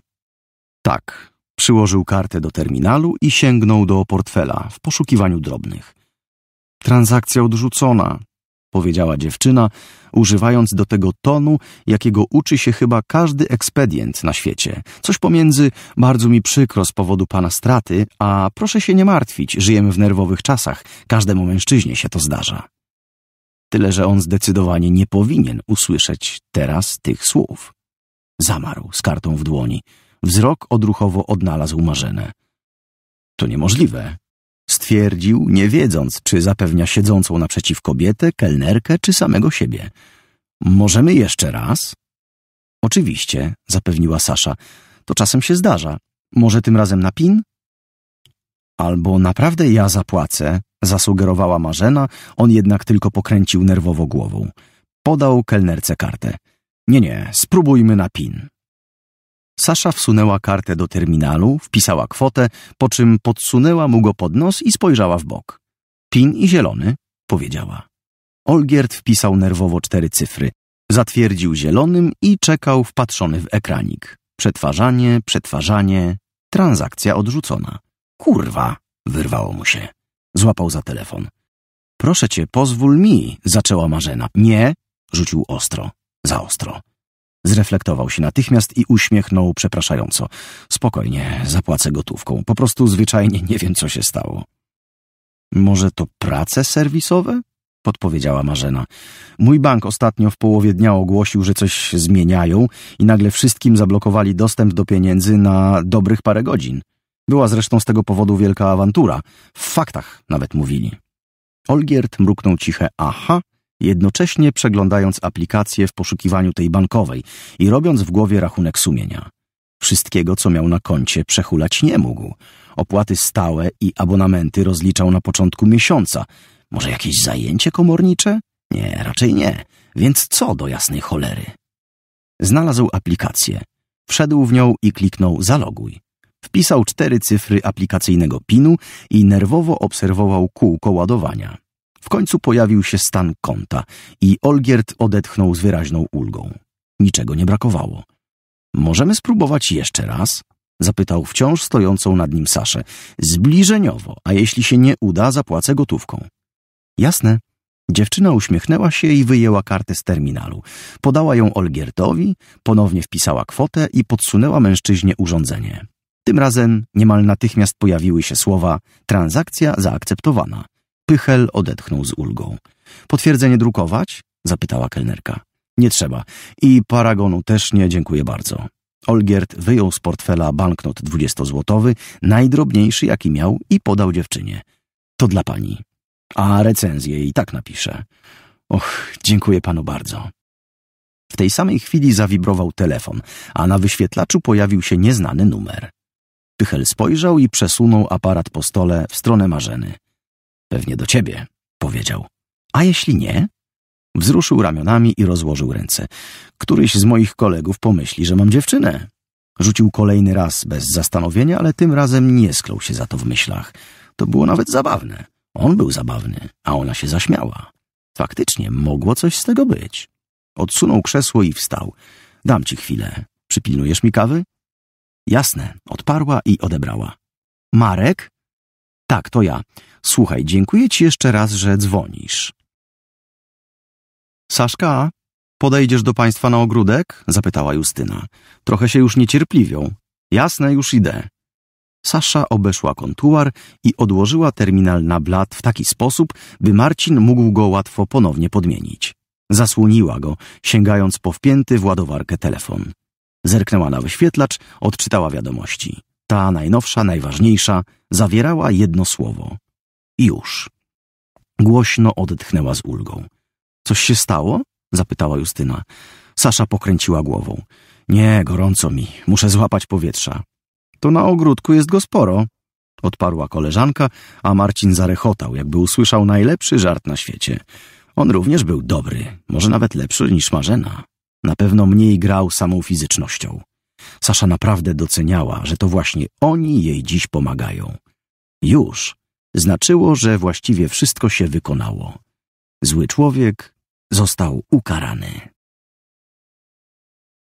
Tak. Przyłożył kartę do terminalu i sięgnął do portfela w poszukiwaniu drobnych. Transakcja odrzucona, powiedziała dziewczyna, używając do tego tonu, jakiego uczy się chyba każdy ekspedient na świecie. Coś pomiędzy bardzo mi przykro z powodu pana straty, a proszę się nie martwić, żyjemy w nerwowych czasach, każdemu mężczyźnie się to zdarza. Tyle, że on zdecydowanie nie powinien usłyszeć teraz tych słów. Zamarł z kartą w dłoni. Wzrok odruchowo odnalazł Marzenę. To niemożliwe. Stwierdził, nie wiedząc, czy zapewnia siedzącą naprzeciw kobietę, kelnerkę czy samego siebie. Możemy jeszcze raz? Oczywiście, zapewniła Sasza. To czasem się zdarza. Może tym razem na pin? Albo naprawdę ja zapłacę, zasugerowała Marzena, on jednak tylko pokręcił nerwowo głową. Podał kelnerce kartę. Nie, nie, spróbujmy na PIN. Sasza wsunęła kartę do terminalu, wpisała kwotę, po czym podsunęła mu go pod nos i spojrzała w bok. PIN i zielony, powiedziała. Olgierd wpisał nerwowo cztery cyfry. Zatwierdził zielonym i czekał wpatrzony w ekranik. Przetwarzanie, przetwarzanie, transakcja odrzucona. Kurwa, wyrwało mu się. Złapał za telefon. Proszę cię, pozwól mi, zaczęła Marzena. Nie, rzucił ostro, za ostro. Zreflektował się natychmiast i uśmiechnął przepraszająco. Spokojnie, zapłacę gotówką. Po prostu zwyczajnie nie wiem, co się stało. Może to prace serwisowe? Podpowiedziała Marzena. Mój bank ostatnio w połowie dnia ogłosił, że coś zmieniają i nagle wszystkim zablokowali dostęp do pieniędzy na dobrych parę godzin. Była zresztą z tego powodu wielka awantura. W faktach nawet mówili. Olgierd mruknął ciche aha, jednocześnie przeglądając aplikację w poszukiwaniu tej bankowej i robiąc w głowie rachunek sumienia. Wszystkiego, co miał na koncie, przehulać nie mógł. Opłaty stałe i abonamenty rozliczał na początku miesiąca. Może jakieś zajęcie komornicze? Nie, raczej nie. Więc co do jasnej cholery? Znalazł aplikację. Wszedł w nią i kliknął zaloguj. Wpisał cztery cyfry aplikacyjnego PIN-u i nerwowo obserwował kółko ładowania. W końcu pojawił się stan konta i Olgierd odetchnął z wyraźną ulgą. Niczego nie brakowało. Możemy spróbować jeszcze raz? Zapytał wciąż stojącą nad nim Saszę. Zbliżeniowo, a jeśli się nie uda, zapłacę gotówką. Jasne. Dziewczyna uśmiechnęła się i wyjęła kartę z terminalu. Podała ją Olgiertowi, ponownie wpisała kwotę i podsunęła mężczyźnie urządzenie. Tym razem niemal natychmiast pojawiły się słowa transakcja zaakceptowana. Pychel odetchnął z ulgą. Potwierdzenie drukować? zapytała kelnerka. Nie trzeba. I paragonu też nie, dziękuję bardzo. Olgierd wyjął z portfela banknot dwudziestozłotowy, najdrobniejszy jaki miał i podał dziewczynie. To dla pani. A recenzję i tak napiszę. Och, dziękuję panu bardzo. W tej samej chwili zawibrował telefon, a na wyświetlaczu pojawił się nieznany numer. Pychel spojrzał i przesunął aparat po stole w stronę Marzeny. Pewnie do ciebie, powiedział. A jeśli nie? Wzruszył ramionami i rozłożył ręce. Któryś z moich kolegów pomyśli, że mam dziewczynę. Rzucił kolejny raz bez zastanowienia, ale tym razem nie sklął się za to w myślach. To było nawet zabawne. On był zabawny, a ona się zaśmiała. Faktycznie mogło coś z tego być. Odsunął krzesło i wstał. Dam ci chwilę. Przypilnujesz mi kawy? Jasne, odparła i odebrała. Marek? Tak, to ja. Słuchaj, dziękuję ci jeszcze raz, że dzwonisz. Saszka, podejdziesz do państwa na ogródek? zapytała Justyna. Trochę się już niecierpliwią. Jasne, już idę. Sasza obeszła kontuar i odłożyła terminal na blat w taki sposób, by Marcin mógł go łatwo ponownie podmienić. Zasłoniła go, sięgając po wpięty w ładowarkę telefon. Zerknęła na wyświetlacz, odczytała wiadomości. Ta najnowsza, najważniejsza, zawierała jedno słowo. Już. Głośno odetchnęła z ulgą. Coś się stało? zapytała Justyna. Sasza pokręciła głową. Nie, gorąco mi, muszę złapać powietrza. To na ogródku jest go sporo, odparła koleżanka, a Marcin zarechotał, jakby usłyszał najlepszy żart na świecie. On również był dobry, może nawet lepszy niż Marzena na pewno mniej grał samą fizycznością. Sasza naprawdę doceniała, że to właśnie oni jej dziś pomagają. Już znaczyło, że właściwie wszystko się wykonało. Zły człowiek został ukarany.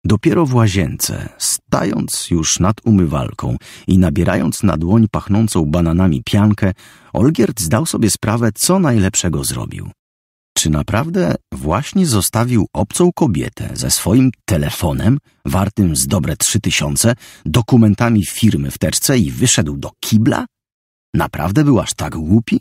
Dopiero w łazience, stając już nad umywalką i nabierając na dłoń pachnącą bananami piankę, Olgierd zdał sobie sprawę, co najlepszego zrobił czy naprawdę właśnie zostawił obcą kobietę ze swoim telefonem wartym z dobre trzy tysiące, dokumentami firmy w teczce i wyszedł do kibla? Naprawdę był aż tak głupi?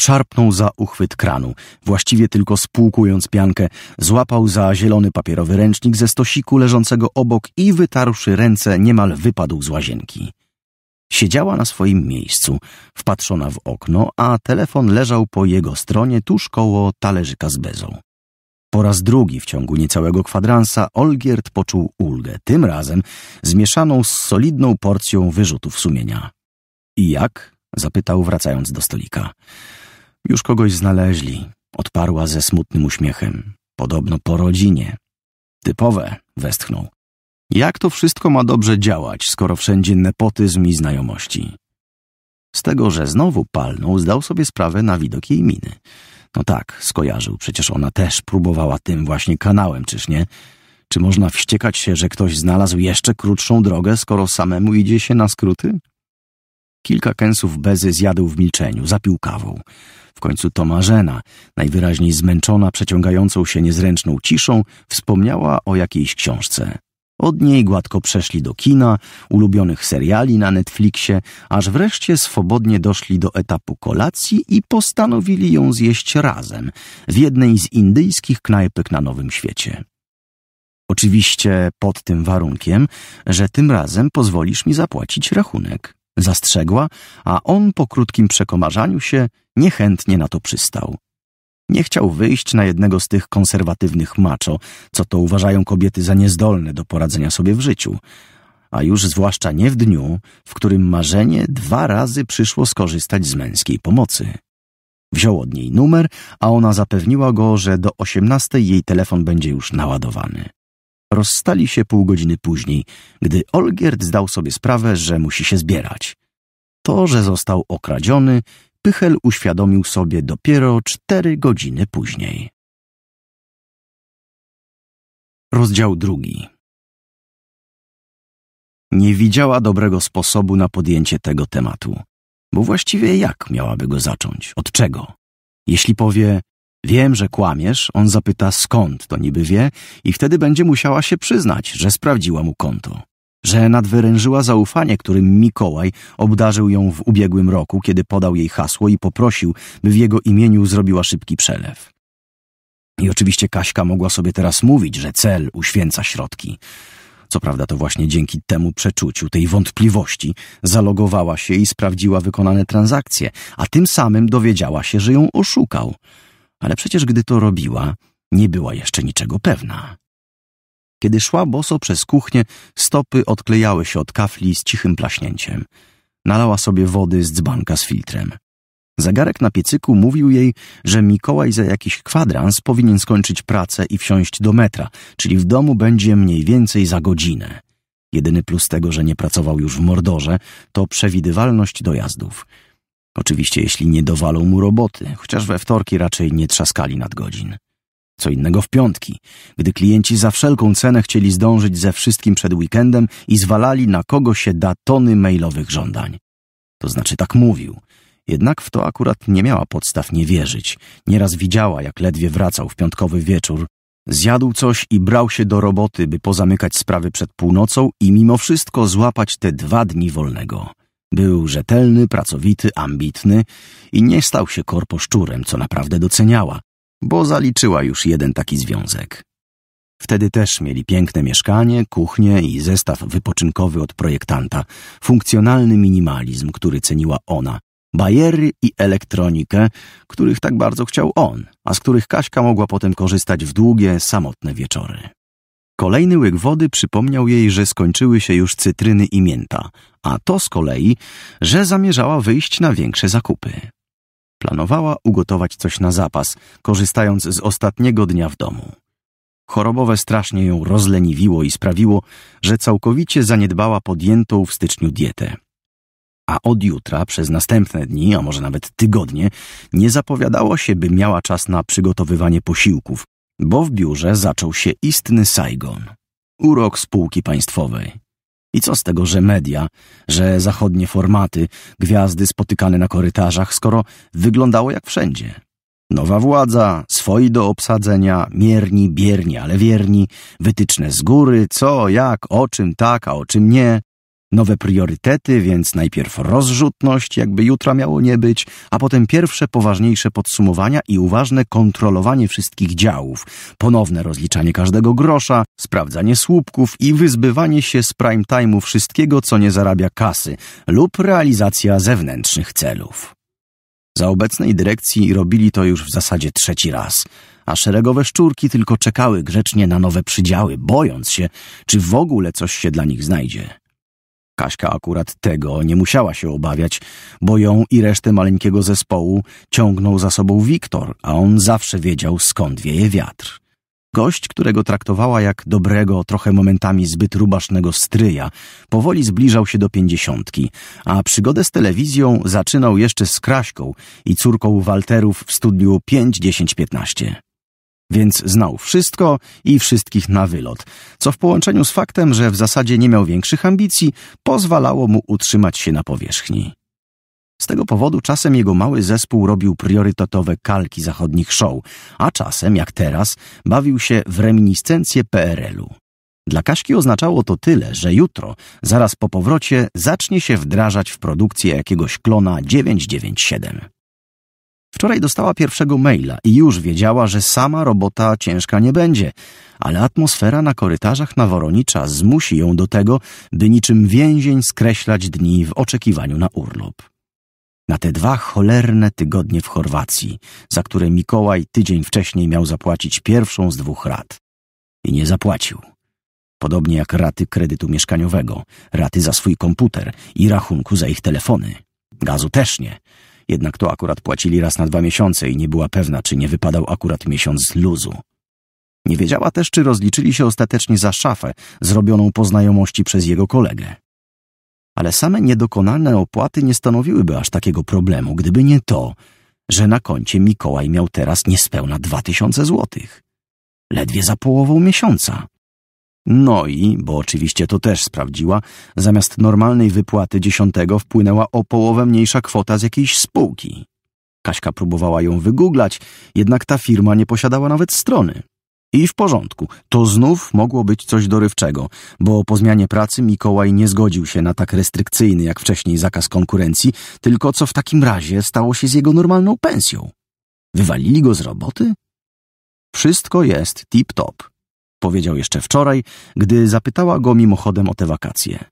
Szarpnął za uchwyt kranu, właściwie tylko spłukując piankę, złapał za zielony papierowy ręcznik ze stosiku leżącego obok i wytarłszy ręce niemal wypadł z łazienki. Siedziała na swoim miejscu, wpatrzona w okno, a telefon leżał po jego stronie tuż koło talerzyka z bezą. Po raz drugi w ciągu niecałego kwadransa Olgierd poczuł ulgę, tym razem zmieszaną z solidną porcją wyrzutów sumienia. I jak? zapytał, wracając do stolika. Już kogoś znaleźli, odparła ze smutnym uśmiechem. Podobno po rodzinie. Typowe, westchnął. Jak to wszystko ma dobrze działać, skoro wszędzie nepotyzm i znajomości? Z tego, że znowu palnął, zdał sobie sprawę na widok jej miny. No tak, skojarzył, przecież ona też próbowała tym właśnie kanałem, czyż nie? Czy można wściekać się, że ktoś znalazł jeszcze krótszą drogę, skoro samemu idzie się na skróty? Kilka kęsów bezy zjadł w milczeniu, zapił kawą. W końcu to najwyraźniej zmęczona przeciągającą się niezręczną ciszą, wspomniała o jakiejś książce. Od niej gładko przeszli do kina, ulubionych seriali na Netflixie, aż wreszcie swobodnie doszli do etapu kolacji i postanowili ją zjeść razem w jednej z indyjskich knajpek na Nowym Świecie. Oczywiście pod tym warunkiem, że tym razem pozwolisz mi zapłacić rachunek. Zastrzegła, a on po krótkim przekomarzaniu się niechętnie na to przystał. Nie chciał wyjść na jednego z tych konserwatywnych maczo, co to uważają kobiety za niezdolne do poradzenia sobie w życiu. A już zwłaszcza nie w dniu, w którym marzenie dwa razy przyszło skorzystać z męskiej pomocy. Wziął od niej numer, a ona zapewniła go, że do osiemnastej jej telefon będzie już naładowany. Rozstali się pół godziny później, gdy Olgierd zdał sobie sprawę, że musi się zbierać. To, że został okradziony, Pychel uświadomił sobie dopiero cztery godziny później. Rozdział drugi. Nie widziała dobrego sposobu na podjęcie tego tematu, bo właściwie jak miałaby go zacząć? Od czego? Jeśli powie, wiem, że kłamiesz, on zapyta skąd to niby wie i wtedy będzie musiała się przyznać, że sprawdziła mu konto że nadwyrężyła zaufanie, którym Mikołaj obdarzył ją w ubiegłym roku, kiedy podał jej hasło i poprosił, by w jego imieniu zrobiła szybki przelew. I oczywiście Kaśka mogła sobie teraz mówić, że cel uświęca środki. Co prawda to właśnie dzięki temu przeczuciu, tej wątpliwości, zalogowała się i sprawdziła wykonane transakcje, a tym samym dowiedziała się, że ją oszukał. Ale przecież gdy to robiła, nie była jeszcze niczego pewna. Kiedy szła boso przez kuchnię, stopy odklejały się od kafli z cichym plaśnięciem. Nalała sobie wody z dzbanka z filtrem. Zegarek na piecyku mówił jej, że Mikołaj za jakiś kwadrans powinien skończyć pracę i wsiąść do metra, czyli w domu będzie mniej więcej za godzinę. Jedyny plus tego, że nie pracował już w Mordorze, to przewidywalność dojazdów. Oczywiście jeśli nie dowalą mu roboty, chociaż we wtorki raczej nie trzaskali nad godzin. Co innego w piątki, gdy klienci za wszelką cenę chcieli zdążyć ze wszystkim przed weekendem i zwalali na kogo się da tony mailowych żądań. To znaczy tak mówił. Jednak w to akurat nie miała podstaw nie wierzyć. Nieraz widziała, jak ledwie wracał w piątkowy wieczór, Zjadł coś i brał się do roboty, by pozamykać sprawy przed północą i mimo wszystko złapać te dwa dni wolnego. Był rzetelny, pracowity, ambitny i nie stał się korposzczurem, co naprawdę doceniała bo zaliczyła już jeden taki związek. Wtedy też mieli piękne mieszkanie, kuchnię i zestaw wypoczynkowy od projektanta, funkcjonalny minimalizm, który ceniła ona, bajery i elektronikę, których tak bardzo chciał on, a z których Kaśka mogła potem korzystać w długie, samotne wieczory. Kolejny łyk wody przypomniał jej, że skończyły się już cytryny i mięta, a to z kolei, że zamierzała wyjść na większe zakupy. Planowała ugotować coś na zapas, korzystając z ostatniego dnia w domu. Chorobowe strasznie ją rozleniwiło i sprawiło, że całkowicie zaniedbała podjętą w styczniu dietę. A od jutra, przez następne dni, a może nawet tygodnie, nie zapowiadało się, by miała czas na przygotowywanie posiłków, bo w biurze zaczął się istny Saigon. Urok spółki państwowej. I co z tego, że media, że zachodnie formaty, gwiazdy spotykane na korytarzach, skoro wyglądało jak wszędzie? Nowa władza, swoi do obsadzenia, mierni, bierni, ale wierni, wytyczne z góry, co, jak, o czym tak, a o czym nie. Nowe priorytety, więc najpierw rozrzutność, jakby jutra miało nie być, a potem pierwsze poważniejsze podsumowania i uważne kontrolowanie wszystkich działów, ponowne rozliczanie każdego grosza, sprawdzanie słupków i wyzbywanie się z prime time'u wszystkiego, co nie zarabia kasy lub realizacja zewnętrznych celów. Za obecnej dyrekcji robili to już w zasadzie trzeci raz, a szeregowe szczurki tylko czekały grzecznie na nowe przydziały, bojąc się, czy w ogóle coś się dla nich znajdzie. Kaśka akurat tego nie musiała się obawiać, bo ją i resztę maleńkiego zespołu ciągnął za sobą Wiktor, a on zawsze wiedział, skąd wieje wiatr. Gość, którego traktowała jak dobrego, trochę momentami zbyt rubasznego stryja, powoli zbliżał się do pięćdziesiątki, a przygodę z telewizją zaczynał jeszcze z Kraśką i córką Walterów w studiu 5-10-15 więc znał wszystko i wszystkich na wylot, co w połączeniu z faktem, że w zasadzie nie miał większych ambicji, pozwalało mu utrzymać się na powierzchni. Z tego powodu czasem jego mały zespół robił priorytetowe kalki zachodnich show, a czasem, jak teraz, bawił się w reminiscencję PRL-u. Dla Kaśki oznaczało to tyle, że jutro, zaraz po powrocie, zacznie się wdrażać w produkcję jakiegoś klona 997. Wczoraj dostała pierwszego maila i już wiedziała, że sama robota ciężka nie będzie, ale atmosfera na korytarzach na Woronicza zmusi ją do tego, by niczym więzień skreślać dni w oczekiwaniu na urlop. Na te dwa cholerne tygodnie w Chorwacji, za które Mikołaj tydzień wcześniej miał zapłacić pierwszą z dwóch rat. I nie zapłacił. Podobnie jak raty kredytu mieszkaniowego, raty za swój komputer i rachunku za ich telefony. Gazu też nie, jednak to akurat płacili raz na dwa miesiące i nie była pewna, czy nie wypadał akurat miesiąc z luzu. Nie wiedziała też, czy rozliczyli się ostatecznie za szafę zrobioną po znajomości przez jego kolegę. Ale same niedokonalne opłaty nie stanowiłyby aż takiego problemu, gdyby nie to, że na koncie Mikołaj miał teraz niespełna dwa tysiące złotych. Ledwie za połową miesiąca. No i, bo oczywiście to też sprawdziła, zamiast normalnej wypłaty dziesiątego wpłynęła o połowę mniejsza kwota z jakiejś spółki. Kaśka próbowała ją wygooglać, jednak ta firma nie posiadała nawet strony. I w porządku, to znów mogło być coś dorywczego, bo po zmianie pracy Mikołaj nie zgodził się na tak restrykcyjny jak wcześniej zakaz konkurencji, tylko co w takim razie stało się z jego normalną pensją? Wywalili go z roboty? Wszystko jest tip-top. Powiedział jeszcze wczoraj, gdy zapytała go mimochodem o te wakacje.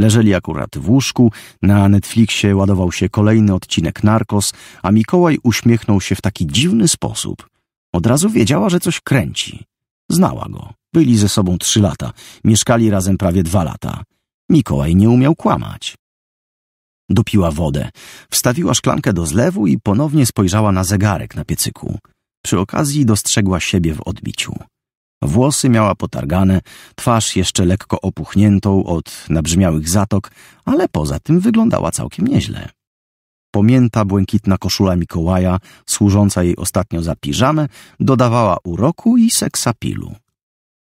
Leżeli akurat w łóżku, na Netflixie ładował się kolejny odcinek Narcos, a Mikołaj uśmiechnął się w taki dziwny sposób. Od razu wiedziała, że coś kręci. Znała go. Byli ze sobą trzy lata, mieszkali razem prawie dwa lata. Mikołaj nie umiał kłamać. Dopiła wodę, wstawiła szklankę do zlewu i ponownie spojrzała na zegarek na piecyku. Przy okazji dostrzegła siebie w odbiciu. Włosy miała potargane, twarz jeszcze lekko opuchniętą od nabrzmiałych zatok, ale poza tym wyglądała całkiem nieźle. Pomięta błękitna koszula Mikołaja, służąca jej ostatnio za piżamę, dodawała uroku i seksapilu.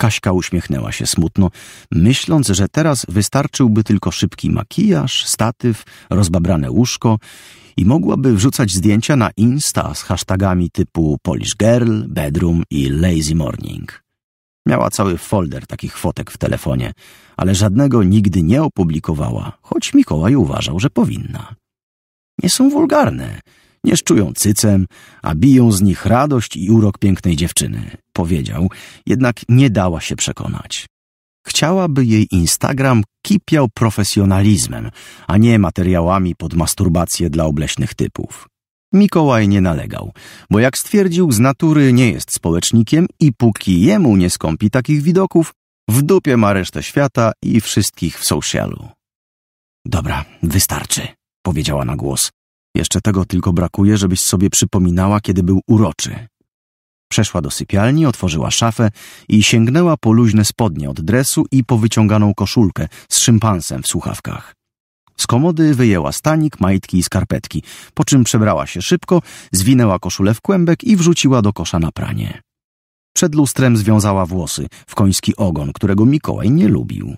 Kaśka uśmiechnęła się smutno, myśląc, że teraz wystarczyłby tylko szybki makijaż, statyw, rozbabrane łóżko i mogłaby wrzucać zdjęcia na Insta z hashtagami typu Polish Girl, Bedroom i Lazy Morning. Miała cały folder takich fotek w telefonie, ale żadnego nigdy nie opublikowała, choć Mikołaj uważał, że powinna. Nie są wulgarne, nie szczują cycem, a biją z nich radość i urok pięknej dziewczyny, powiedział, jednak nie dała się przekonać. Chciałaby jej Instagram kipiał profesjonalizmem, a nie materiałami pod masturbację dla obleśnych typów. Mikołaj nie nalegał, bo jak stwierdził, z natury nie jest społecznikiem i póki jemu nie skąpi takich widoków, w dupie ma resztę świata i wszystkich w socialu. Dobra, wystarczy, powiedziała na głos. Jeszcze tego tylko brakuje, żebyś sobie przypominała, kiedy był uroczy. Przeszła do sypialni, otworzyła szafę i sięgnęła po luźne spodnie od dresu i powyciąganą koszulkę z szympansem w słuchawkach. Z komody wyjęła stanik, majtki i skarpetki, po czym przebrała się szybko, zwinęła koszulę w kłębek i wrzuciła do kosza na pranie. Przed lustrem związała włosy w koński ogon, którego Mikołaj nie lubił.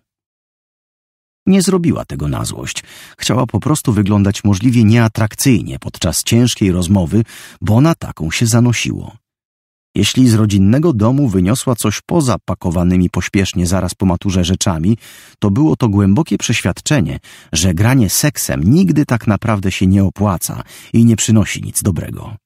Nie zrobiła tego na złość. Chciała po prostu wyglądać możliwie nieatrakcyjnie podczas ciężkiej rozmowy, bo na taką się zanosiło. Jeśli z rodzinnego domu wyniosła coś poza pakowanymi pośpiesznie zaraz po maturze rzeczami, to było to głębokie przeświadczenie, że granie seksem nigdy tak naprawdę się nie opłaca i nie przynosi nic dobrego.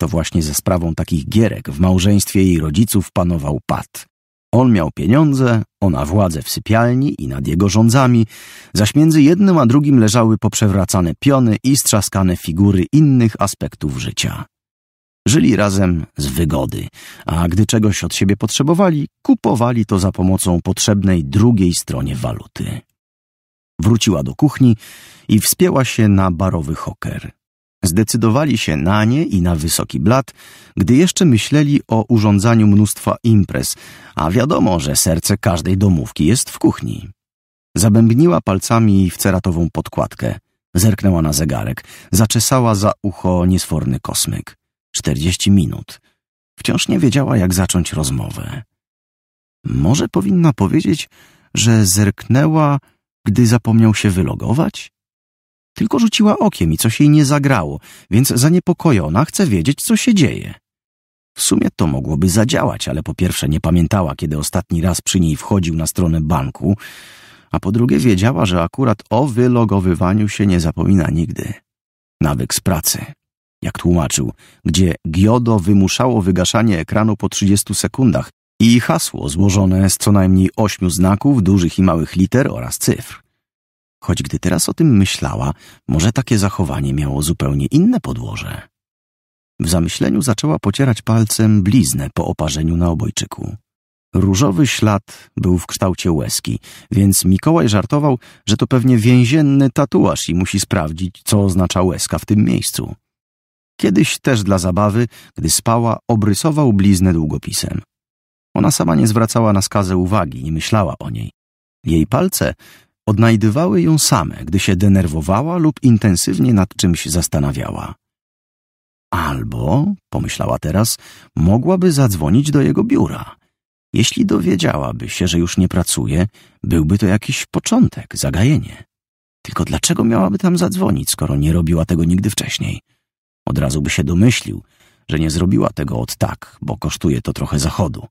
To właśnie ze sprawą takich gierek w małżeństwie jej rodziców panował pad. On miał pieniądze, ona władzę w sypialni i nad jego rządzami, zaś między jednym a drugim leżały poprzewracane piony i strzaskane figury innych aspektów życia. Żyli razem z wygody, a gdy czegoś od siebie potrzebowali, kupowali to za pomocą potrzebnej drugiej stronie waluty. Wróciła do kuchni i wspięła się na barowy hoker. Zdecydowali się na nie i na wysoki blat, gdy jeszcze myśleli o urządzaniu mnóstwa imprez, a wiadomo, że serce każdej domówki jest w kuchni. Zabębniła palcami w ceratową podkładkę, zerknęła na zegarek, zaczesała za ucho niesforny kosmyk. 40 minut. Wciąż nie wiedziała, jak zacząć rozmowę. Może powinna powiedzieć, że zerknęła, gdy zapomniał się wylogować? Tylko rzuciła okiem i coś jej nie zagrało, więc zaniepokojona chce wiedzieć, co się dzieje. W sumie to mogłoby zadziałać, ale po pierwsze nie pamiętała, kiedy ostatni raz przy niej wchodził na stronę banku, a po drugie wiedziała, że akurat o wylogowywaniu się nie zapomina nigdy. Nawyk z pracy jak tłumaczył, gdzie GIODO wymuszało wygaszanie ekranu po 30 sekundach i hasło złożone z co najmniej ośmiu znaków, dużych i małych liter oraz cyfr. Choć gdy teraz o tym myślała, może takie zachowanie miało zupełnie inne podłoże. W zamyśleniu zaczęła pocierać palcem bliznę po oparzeniu na obojczyku. Różowy ślad był w kształcie łezki, więc Mikołaj żartował, że to pewnie więzienny tatuaż i musi sprawdzić, co oznacza łezka w tym miejscu. Kiedyś też dla zabawy, gdy spała, obrysował bliznę długopisem. Ona sama nie zwracała na skazę uwagi, nie myślała o niej. Jej palce odnajdywały ją same, gdy się denerwowała lub intensywnie nad czymś zastanawiała. Albo, pomyślała teraz, mogłaby zadzwonić do jego biura. Jeśli dowiedziałaby się, że już nie pracuje, byłby to jakiś początek, zagajenie. Tylko dlaczego miałaby tam zadzwonić, skoro nie robiła tego nigdy wcześniej? Od razu by się domyślił, że nie zrobiła tego od tak, bo kosztuje to trochę zachodu.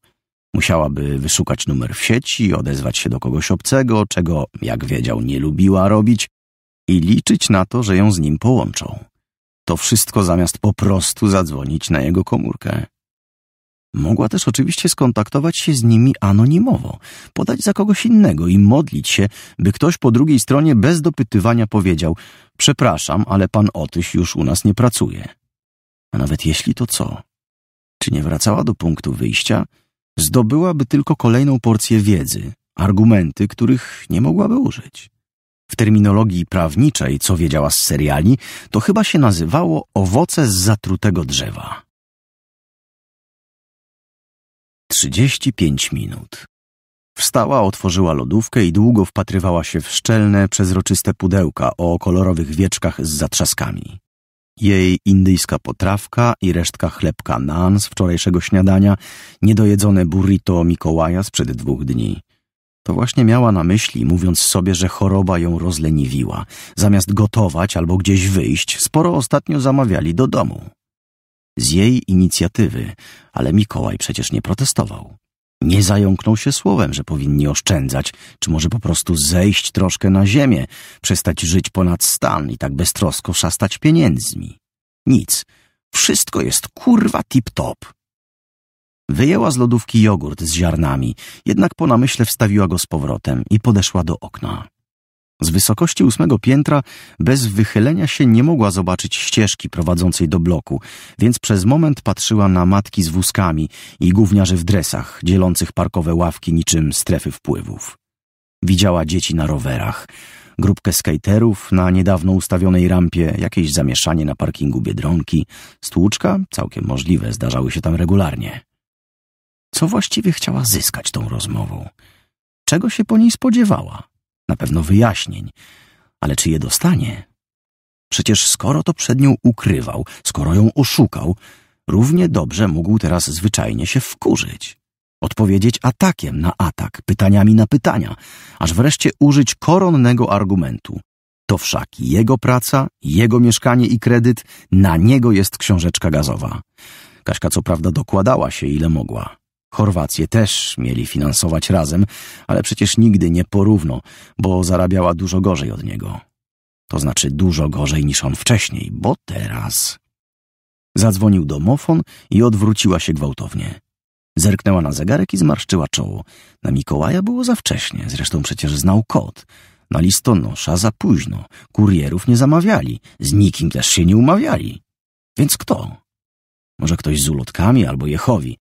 Musiałaby wyszukać numer w sieci, odezwać się do kogoś obcego, czego, jak wiedział, nie lubiła robić i liczyć na to, że ją z nim połączą. To wszystko zamiast po prostu zadzwonić na jego komórkę. Mogła też oczywiście skontaktować się z nimi anonimowo, podać za kogoś innego i modlić się, by ktoś po drugiej stronie bez dopytywania powiedział: Przepraszam, ale pan Otyś już u nas nie pracuje. A nawet jeśli to co? Czy nie wracała do punktu wyjścia? Zdobyłaby tylko kolejną porcję wiedzy, argumenty, których nie mogłaby użyć. W terminologii prawniczej, co wiedziała z seriali, to chyba się nazywało owoce z zatrutego drzewa. 35 minut. Wstała, otworzyła lodówkę i długo wpatrywała się w szczelne, przezroczyste pudełka o kolorowych wieczkach z zatrzaskami. Jej indyjska potrawka i resztka chlebka nan z wczorajszego śniadania, niedojedzone burrito Mikołaja sprzed dwóch dni. To właśnie miała na myśli, mówiąc sobie, że choroba ją rozleniwiła. Zamiast gotować albo gdzieś wyjść, sporo ostatnio zamawiali do domu z jej inicjatywy, ale Mikołaj przecież nie protestował. Nie zająknął się słowem, że powinni oszczędzać, czy może po prostu zejść troszkę na ziemię, przestać żyć ponad stan i tak beztrosko szastać pieniędzmi. Nic. Wszystko jest kurwa tip-top. Wyjęła z lodówki jogurt z ziarnami, jednak po namyśle wstawiła go z powrotem i podeszła do okna. Z wysokości ósmego piętra bez wychylenia się nie mogła zobaczyć ścieżki prowadzącej do bloku, więc przez moment patrzyła na matki z wózkami i gówniarzy w dresach, dzielących parkowe ławki niczym strefy wpływów. Widziała dzieci na rowerach, grupkę skaterów na niedawno ustawionej rampie, jakieś zamieszanie na parkingu Biedronki, stłuczka, całkiem możliwe, zdarzały się tam regularnie. Co właściwie chciała zyskać tą rozmową? Czego się po niej spodziewała? na pewno wyjaśnień, ale czy je dostanie? Przecież skoro to przed nią ukrywał, skoro ją oszukał, równie dobrze mógł teraz zwyczajnie się wkurzyć. Odpowiedzieć atakiem na atak, pytaniami na pytania, aż wreszcie użyć koronnego argumentu. To wszak jego praca, jego mieszkanie i kredyt, na niego jest książeczka gazowa. Kaśka co prawda dokładała się ile mogła. Chorwację też mieli finansować razem, ale przecież nigdy nie porówno, bo zarabiała dużo gorzej od niego. To znaczy dużo gorzej niż on wcześniej, bo teraz... Zadzwonił domofon i odwróciła się gwałtownie. Zerknęła na zegarek i zmarszczyła czoło. Na Mikołaja było za wcześnie, zresztą przecież znał kod. Na listonosza za późno, kurierów nie zamawiali, z nikim też się nie umawiali. Więc kto? Może ktoś z ulotkami albo Jehowi,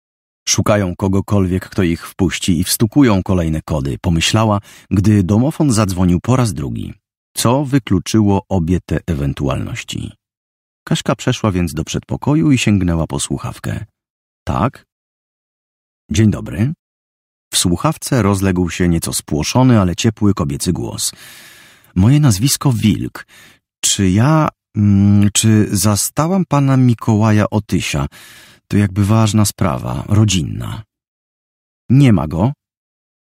Szukają kogokolwiek, kto ich wpuści i wstukują kolejne kody, pomyślała, gdy domofon zadzwonił po raz drugi, co wykluczyło obie te ewentualności. Kaszka przeszła więc do przedpokoju i sięgnęła po słuchawkę. Tak? Dzień dobry. W słuchawce rozległ się nieco spłoszony, ale ciepły kobiecy głos. Moje nazwisko Wilk. Czy ja... Mm, czy zastałam pana Mikołaja Otysia? To jakby ważna sprawa, rodzinna. Nie ma go,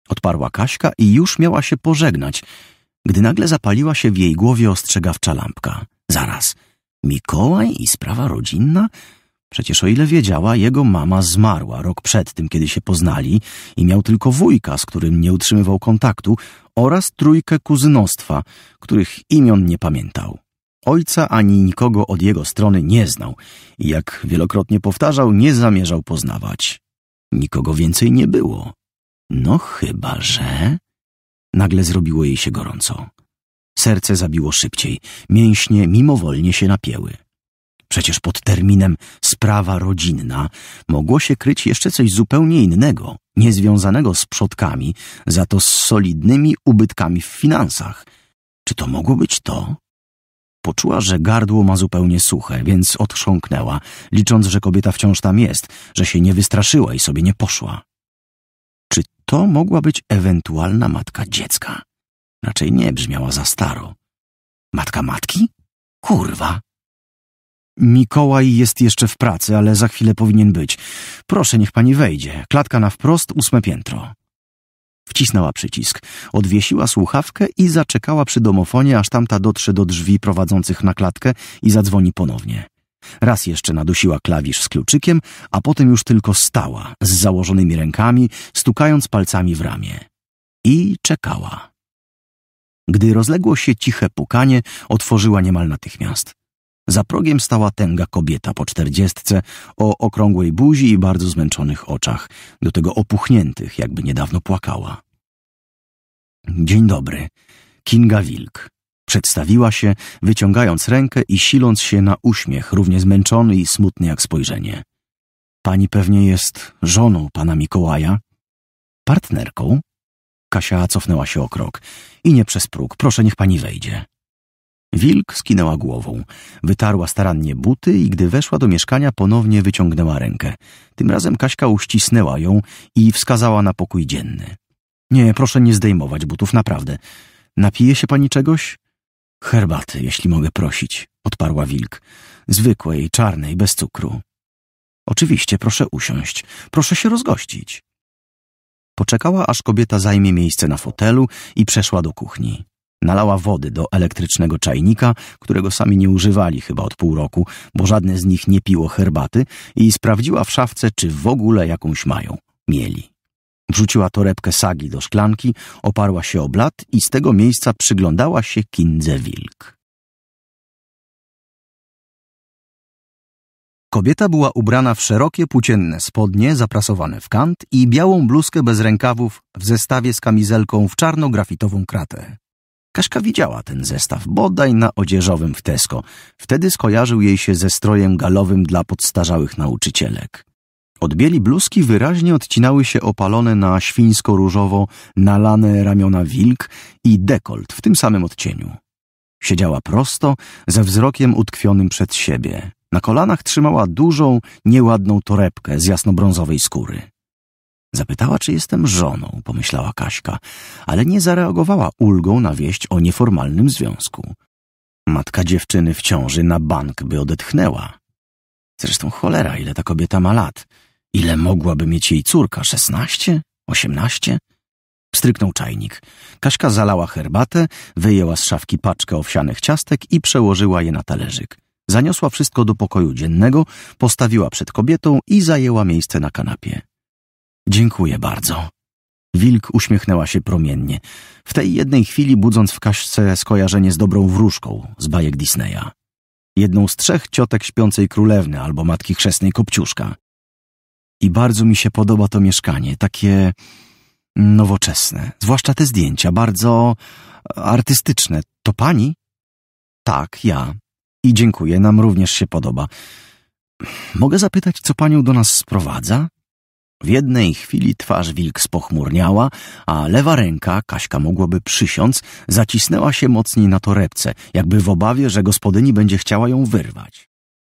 odparła Kaśka i już miała się pożegnać, gdy nagle zapaliła się w jej głowie ostrzegawcza lampka. Zaraz, Mikołaj i sprawa rodzinna? Przecież o ile wiedziała, jego mama zmarła rok przed tym, kiedy się poznali i miał tylko wujka, z którym nie utrzymywał kontaktu, oraz trójkę kuzynostwa, których imion nie pamiętał. Ojca ani nikogo od jego strony nie znał i jak wielokrotnie powtarzał, nie zamierzał poznawać. Nikogo więcej nie było. No chyba, że... Nagle zrobiło jej się gorąco. Serce zabiło szybciej, mięśnie mimowolnie się napięły. Przecież pod terminem sprawa rodzinna mogło się kryć jeszcze coś zupełnie innego, niezwiązanego z przodkami, za to z solidnymi ubytkami w finansach. Czy to mogło być to? Poczuła, że gardło ma zupełnie suche, więc odchrząknęła, licząc, że kobieta wciąż tam jest, że się nie wystraszyła i sobie nie poszła. Czy to mogła być ewentualna matka dziecka? Raczej nie brzmiała za staro. Matka matki? Kurwa. Mikołaj jest jeszcze w pracy, ale za chwilę powinien być. Proszę, niech pani wejdzie. Klatka na wprost, ósme piętro. Wcisnęła przycisk, odwiesiła słuchawkę i zaczekała przy domofonie, aż tamta dotrze do drzwi prowadzących na klatkę i zadzwoni ponownie. Raz jeszcze nadusiła klawisz z kluczykiem, a potem już tylko stała, z założonymi rękami, stukając palcami w ramię. I czekała. Gdy rozległo się ciche pukanie, otworzyła niemal natychmiast. Za progiem stała tęga kobieta po czterdziestce, o okrągłej buzi i bardzo zmęczonych oczach, do tego opuchniętych, jakby niedawno płakała. Dzień dobry. Kinga Wilk. Przedstawiła się, wyciągając rękę i siląc się na uśmiech, równie zmęczony i smutny jak spojrzenie. Pani pewnie jest żoną pana Mikołaja? Partnerką? Kasia cofnęła się o krok. I nie przez próg, proszę niech pani wejdzie. Wilk skinęła głową. Wytarła starannie buty i gdy weszła do mieszkania, ponownie wyciągnęła rękę. Tym razem Kaśka uścisnęła ją i wskazała na pokój dzienny. Nie, proszę nie zdejmować butów, naprawdę. Napije się pani czegoś? Herbaty, jeśli mogę prosić, odparła wilk. Zwykłej, czarnej, bez cukru. Oczywiście, proszę usiąść. Proszę się rozgościć. Poczekała, aż kobieta zajmie miejsce na fotelu i przeszła do kuchni. Nalała wody do elektrycznego czajnika, którego sami nie używali chyba od pół roku, bo żadne z nich nie piło herbaty i sprawdziła w szafce, czy w ogóle jakąś mają. Mieli. Wrzuciła torebkę sagi do szklanki, oparła się o blat i z tego miejsca przyglądała się Kindze Wilk. Kobieta była ubrana w szerokie, płócienne spodnie zaprasowane w kant i białą bluzkę bez rękawów w zestawie z kamizelką w czarno-grafitową kratę. Kaszka widziała ten zestaw, bodaj na odzieżowym w Tesco. Wtedy skojarzył jej się ze strojem galowym dla podstarzałych nauczycielek. Od bieli bluzki wyraźnie odcinały się opalone na świńsko-różowo nalane ramiona wilk i dekolt w tym samym odcieniu. Siedziała prosto, ze wzrokiem utkwionym przed siebie. Na kolanach trzymała dużą, nieładną torebkę z jasnobrązowej skóry. Zapytała, czy jestem żoną, pomyślała Kaśka, ale nie zareagowała ulgą na wieść o nieformalnym związku. Matka dziewczyny w ciąży na bank by odetchnęła. Zresztą cholera, ile ta kobieta ma lat. Ile mogłaby mieć jej córka? Szesnaście? Osiemnaście? Pstryknął czajnik. Kaśka zalała herbatę, wyjęła z szafki paczkę owsianych ciastek i przełożyła je na talerzyk. Zaniosła wszystko do pokoju dziennego, postawiła przed kobietą i zajęła miejsce na kanapie. Dziękuję bardzo. Wilk uśmiechnęła się promiennie, w tej jednej chwili budząc w kaszce skojarzenie z dobrą wróżką z bajek Disneya. Jedną z trzech ciotek śpiącej królewny albo matki chrzestnej Kopciuszka. I bardzo mi się podoba to mieszkanie, takie nowoczesne, zwłaszcza te zdjęcia, bardzo artystyczne. To pani? Tak, ja. I dziękuję, nam również się podoba. Mogę zapytać, co panią do nas sprowadza? W jednej chwili twarz wilk spochmurniała, a lewa ręka, Kaśka mogłoby przysiąc, zacisnęła się mocniej na torebce, jakby w obawie, że gospodyni będzie chciała ją wyrwać.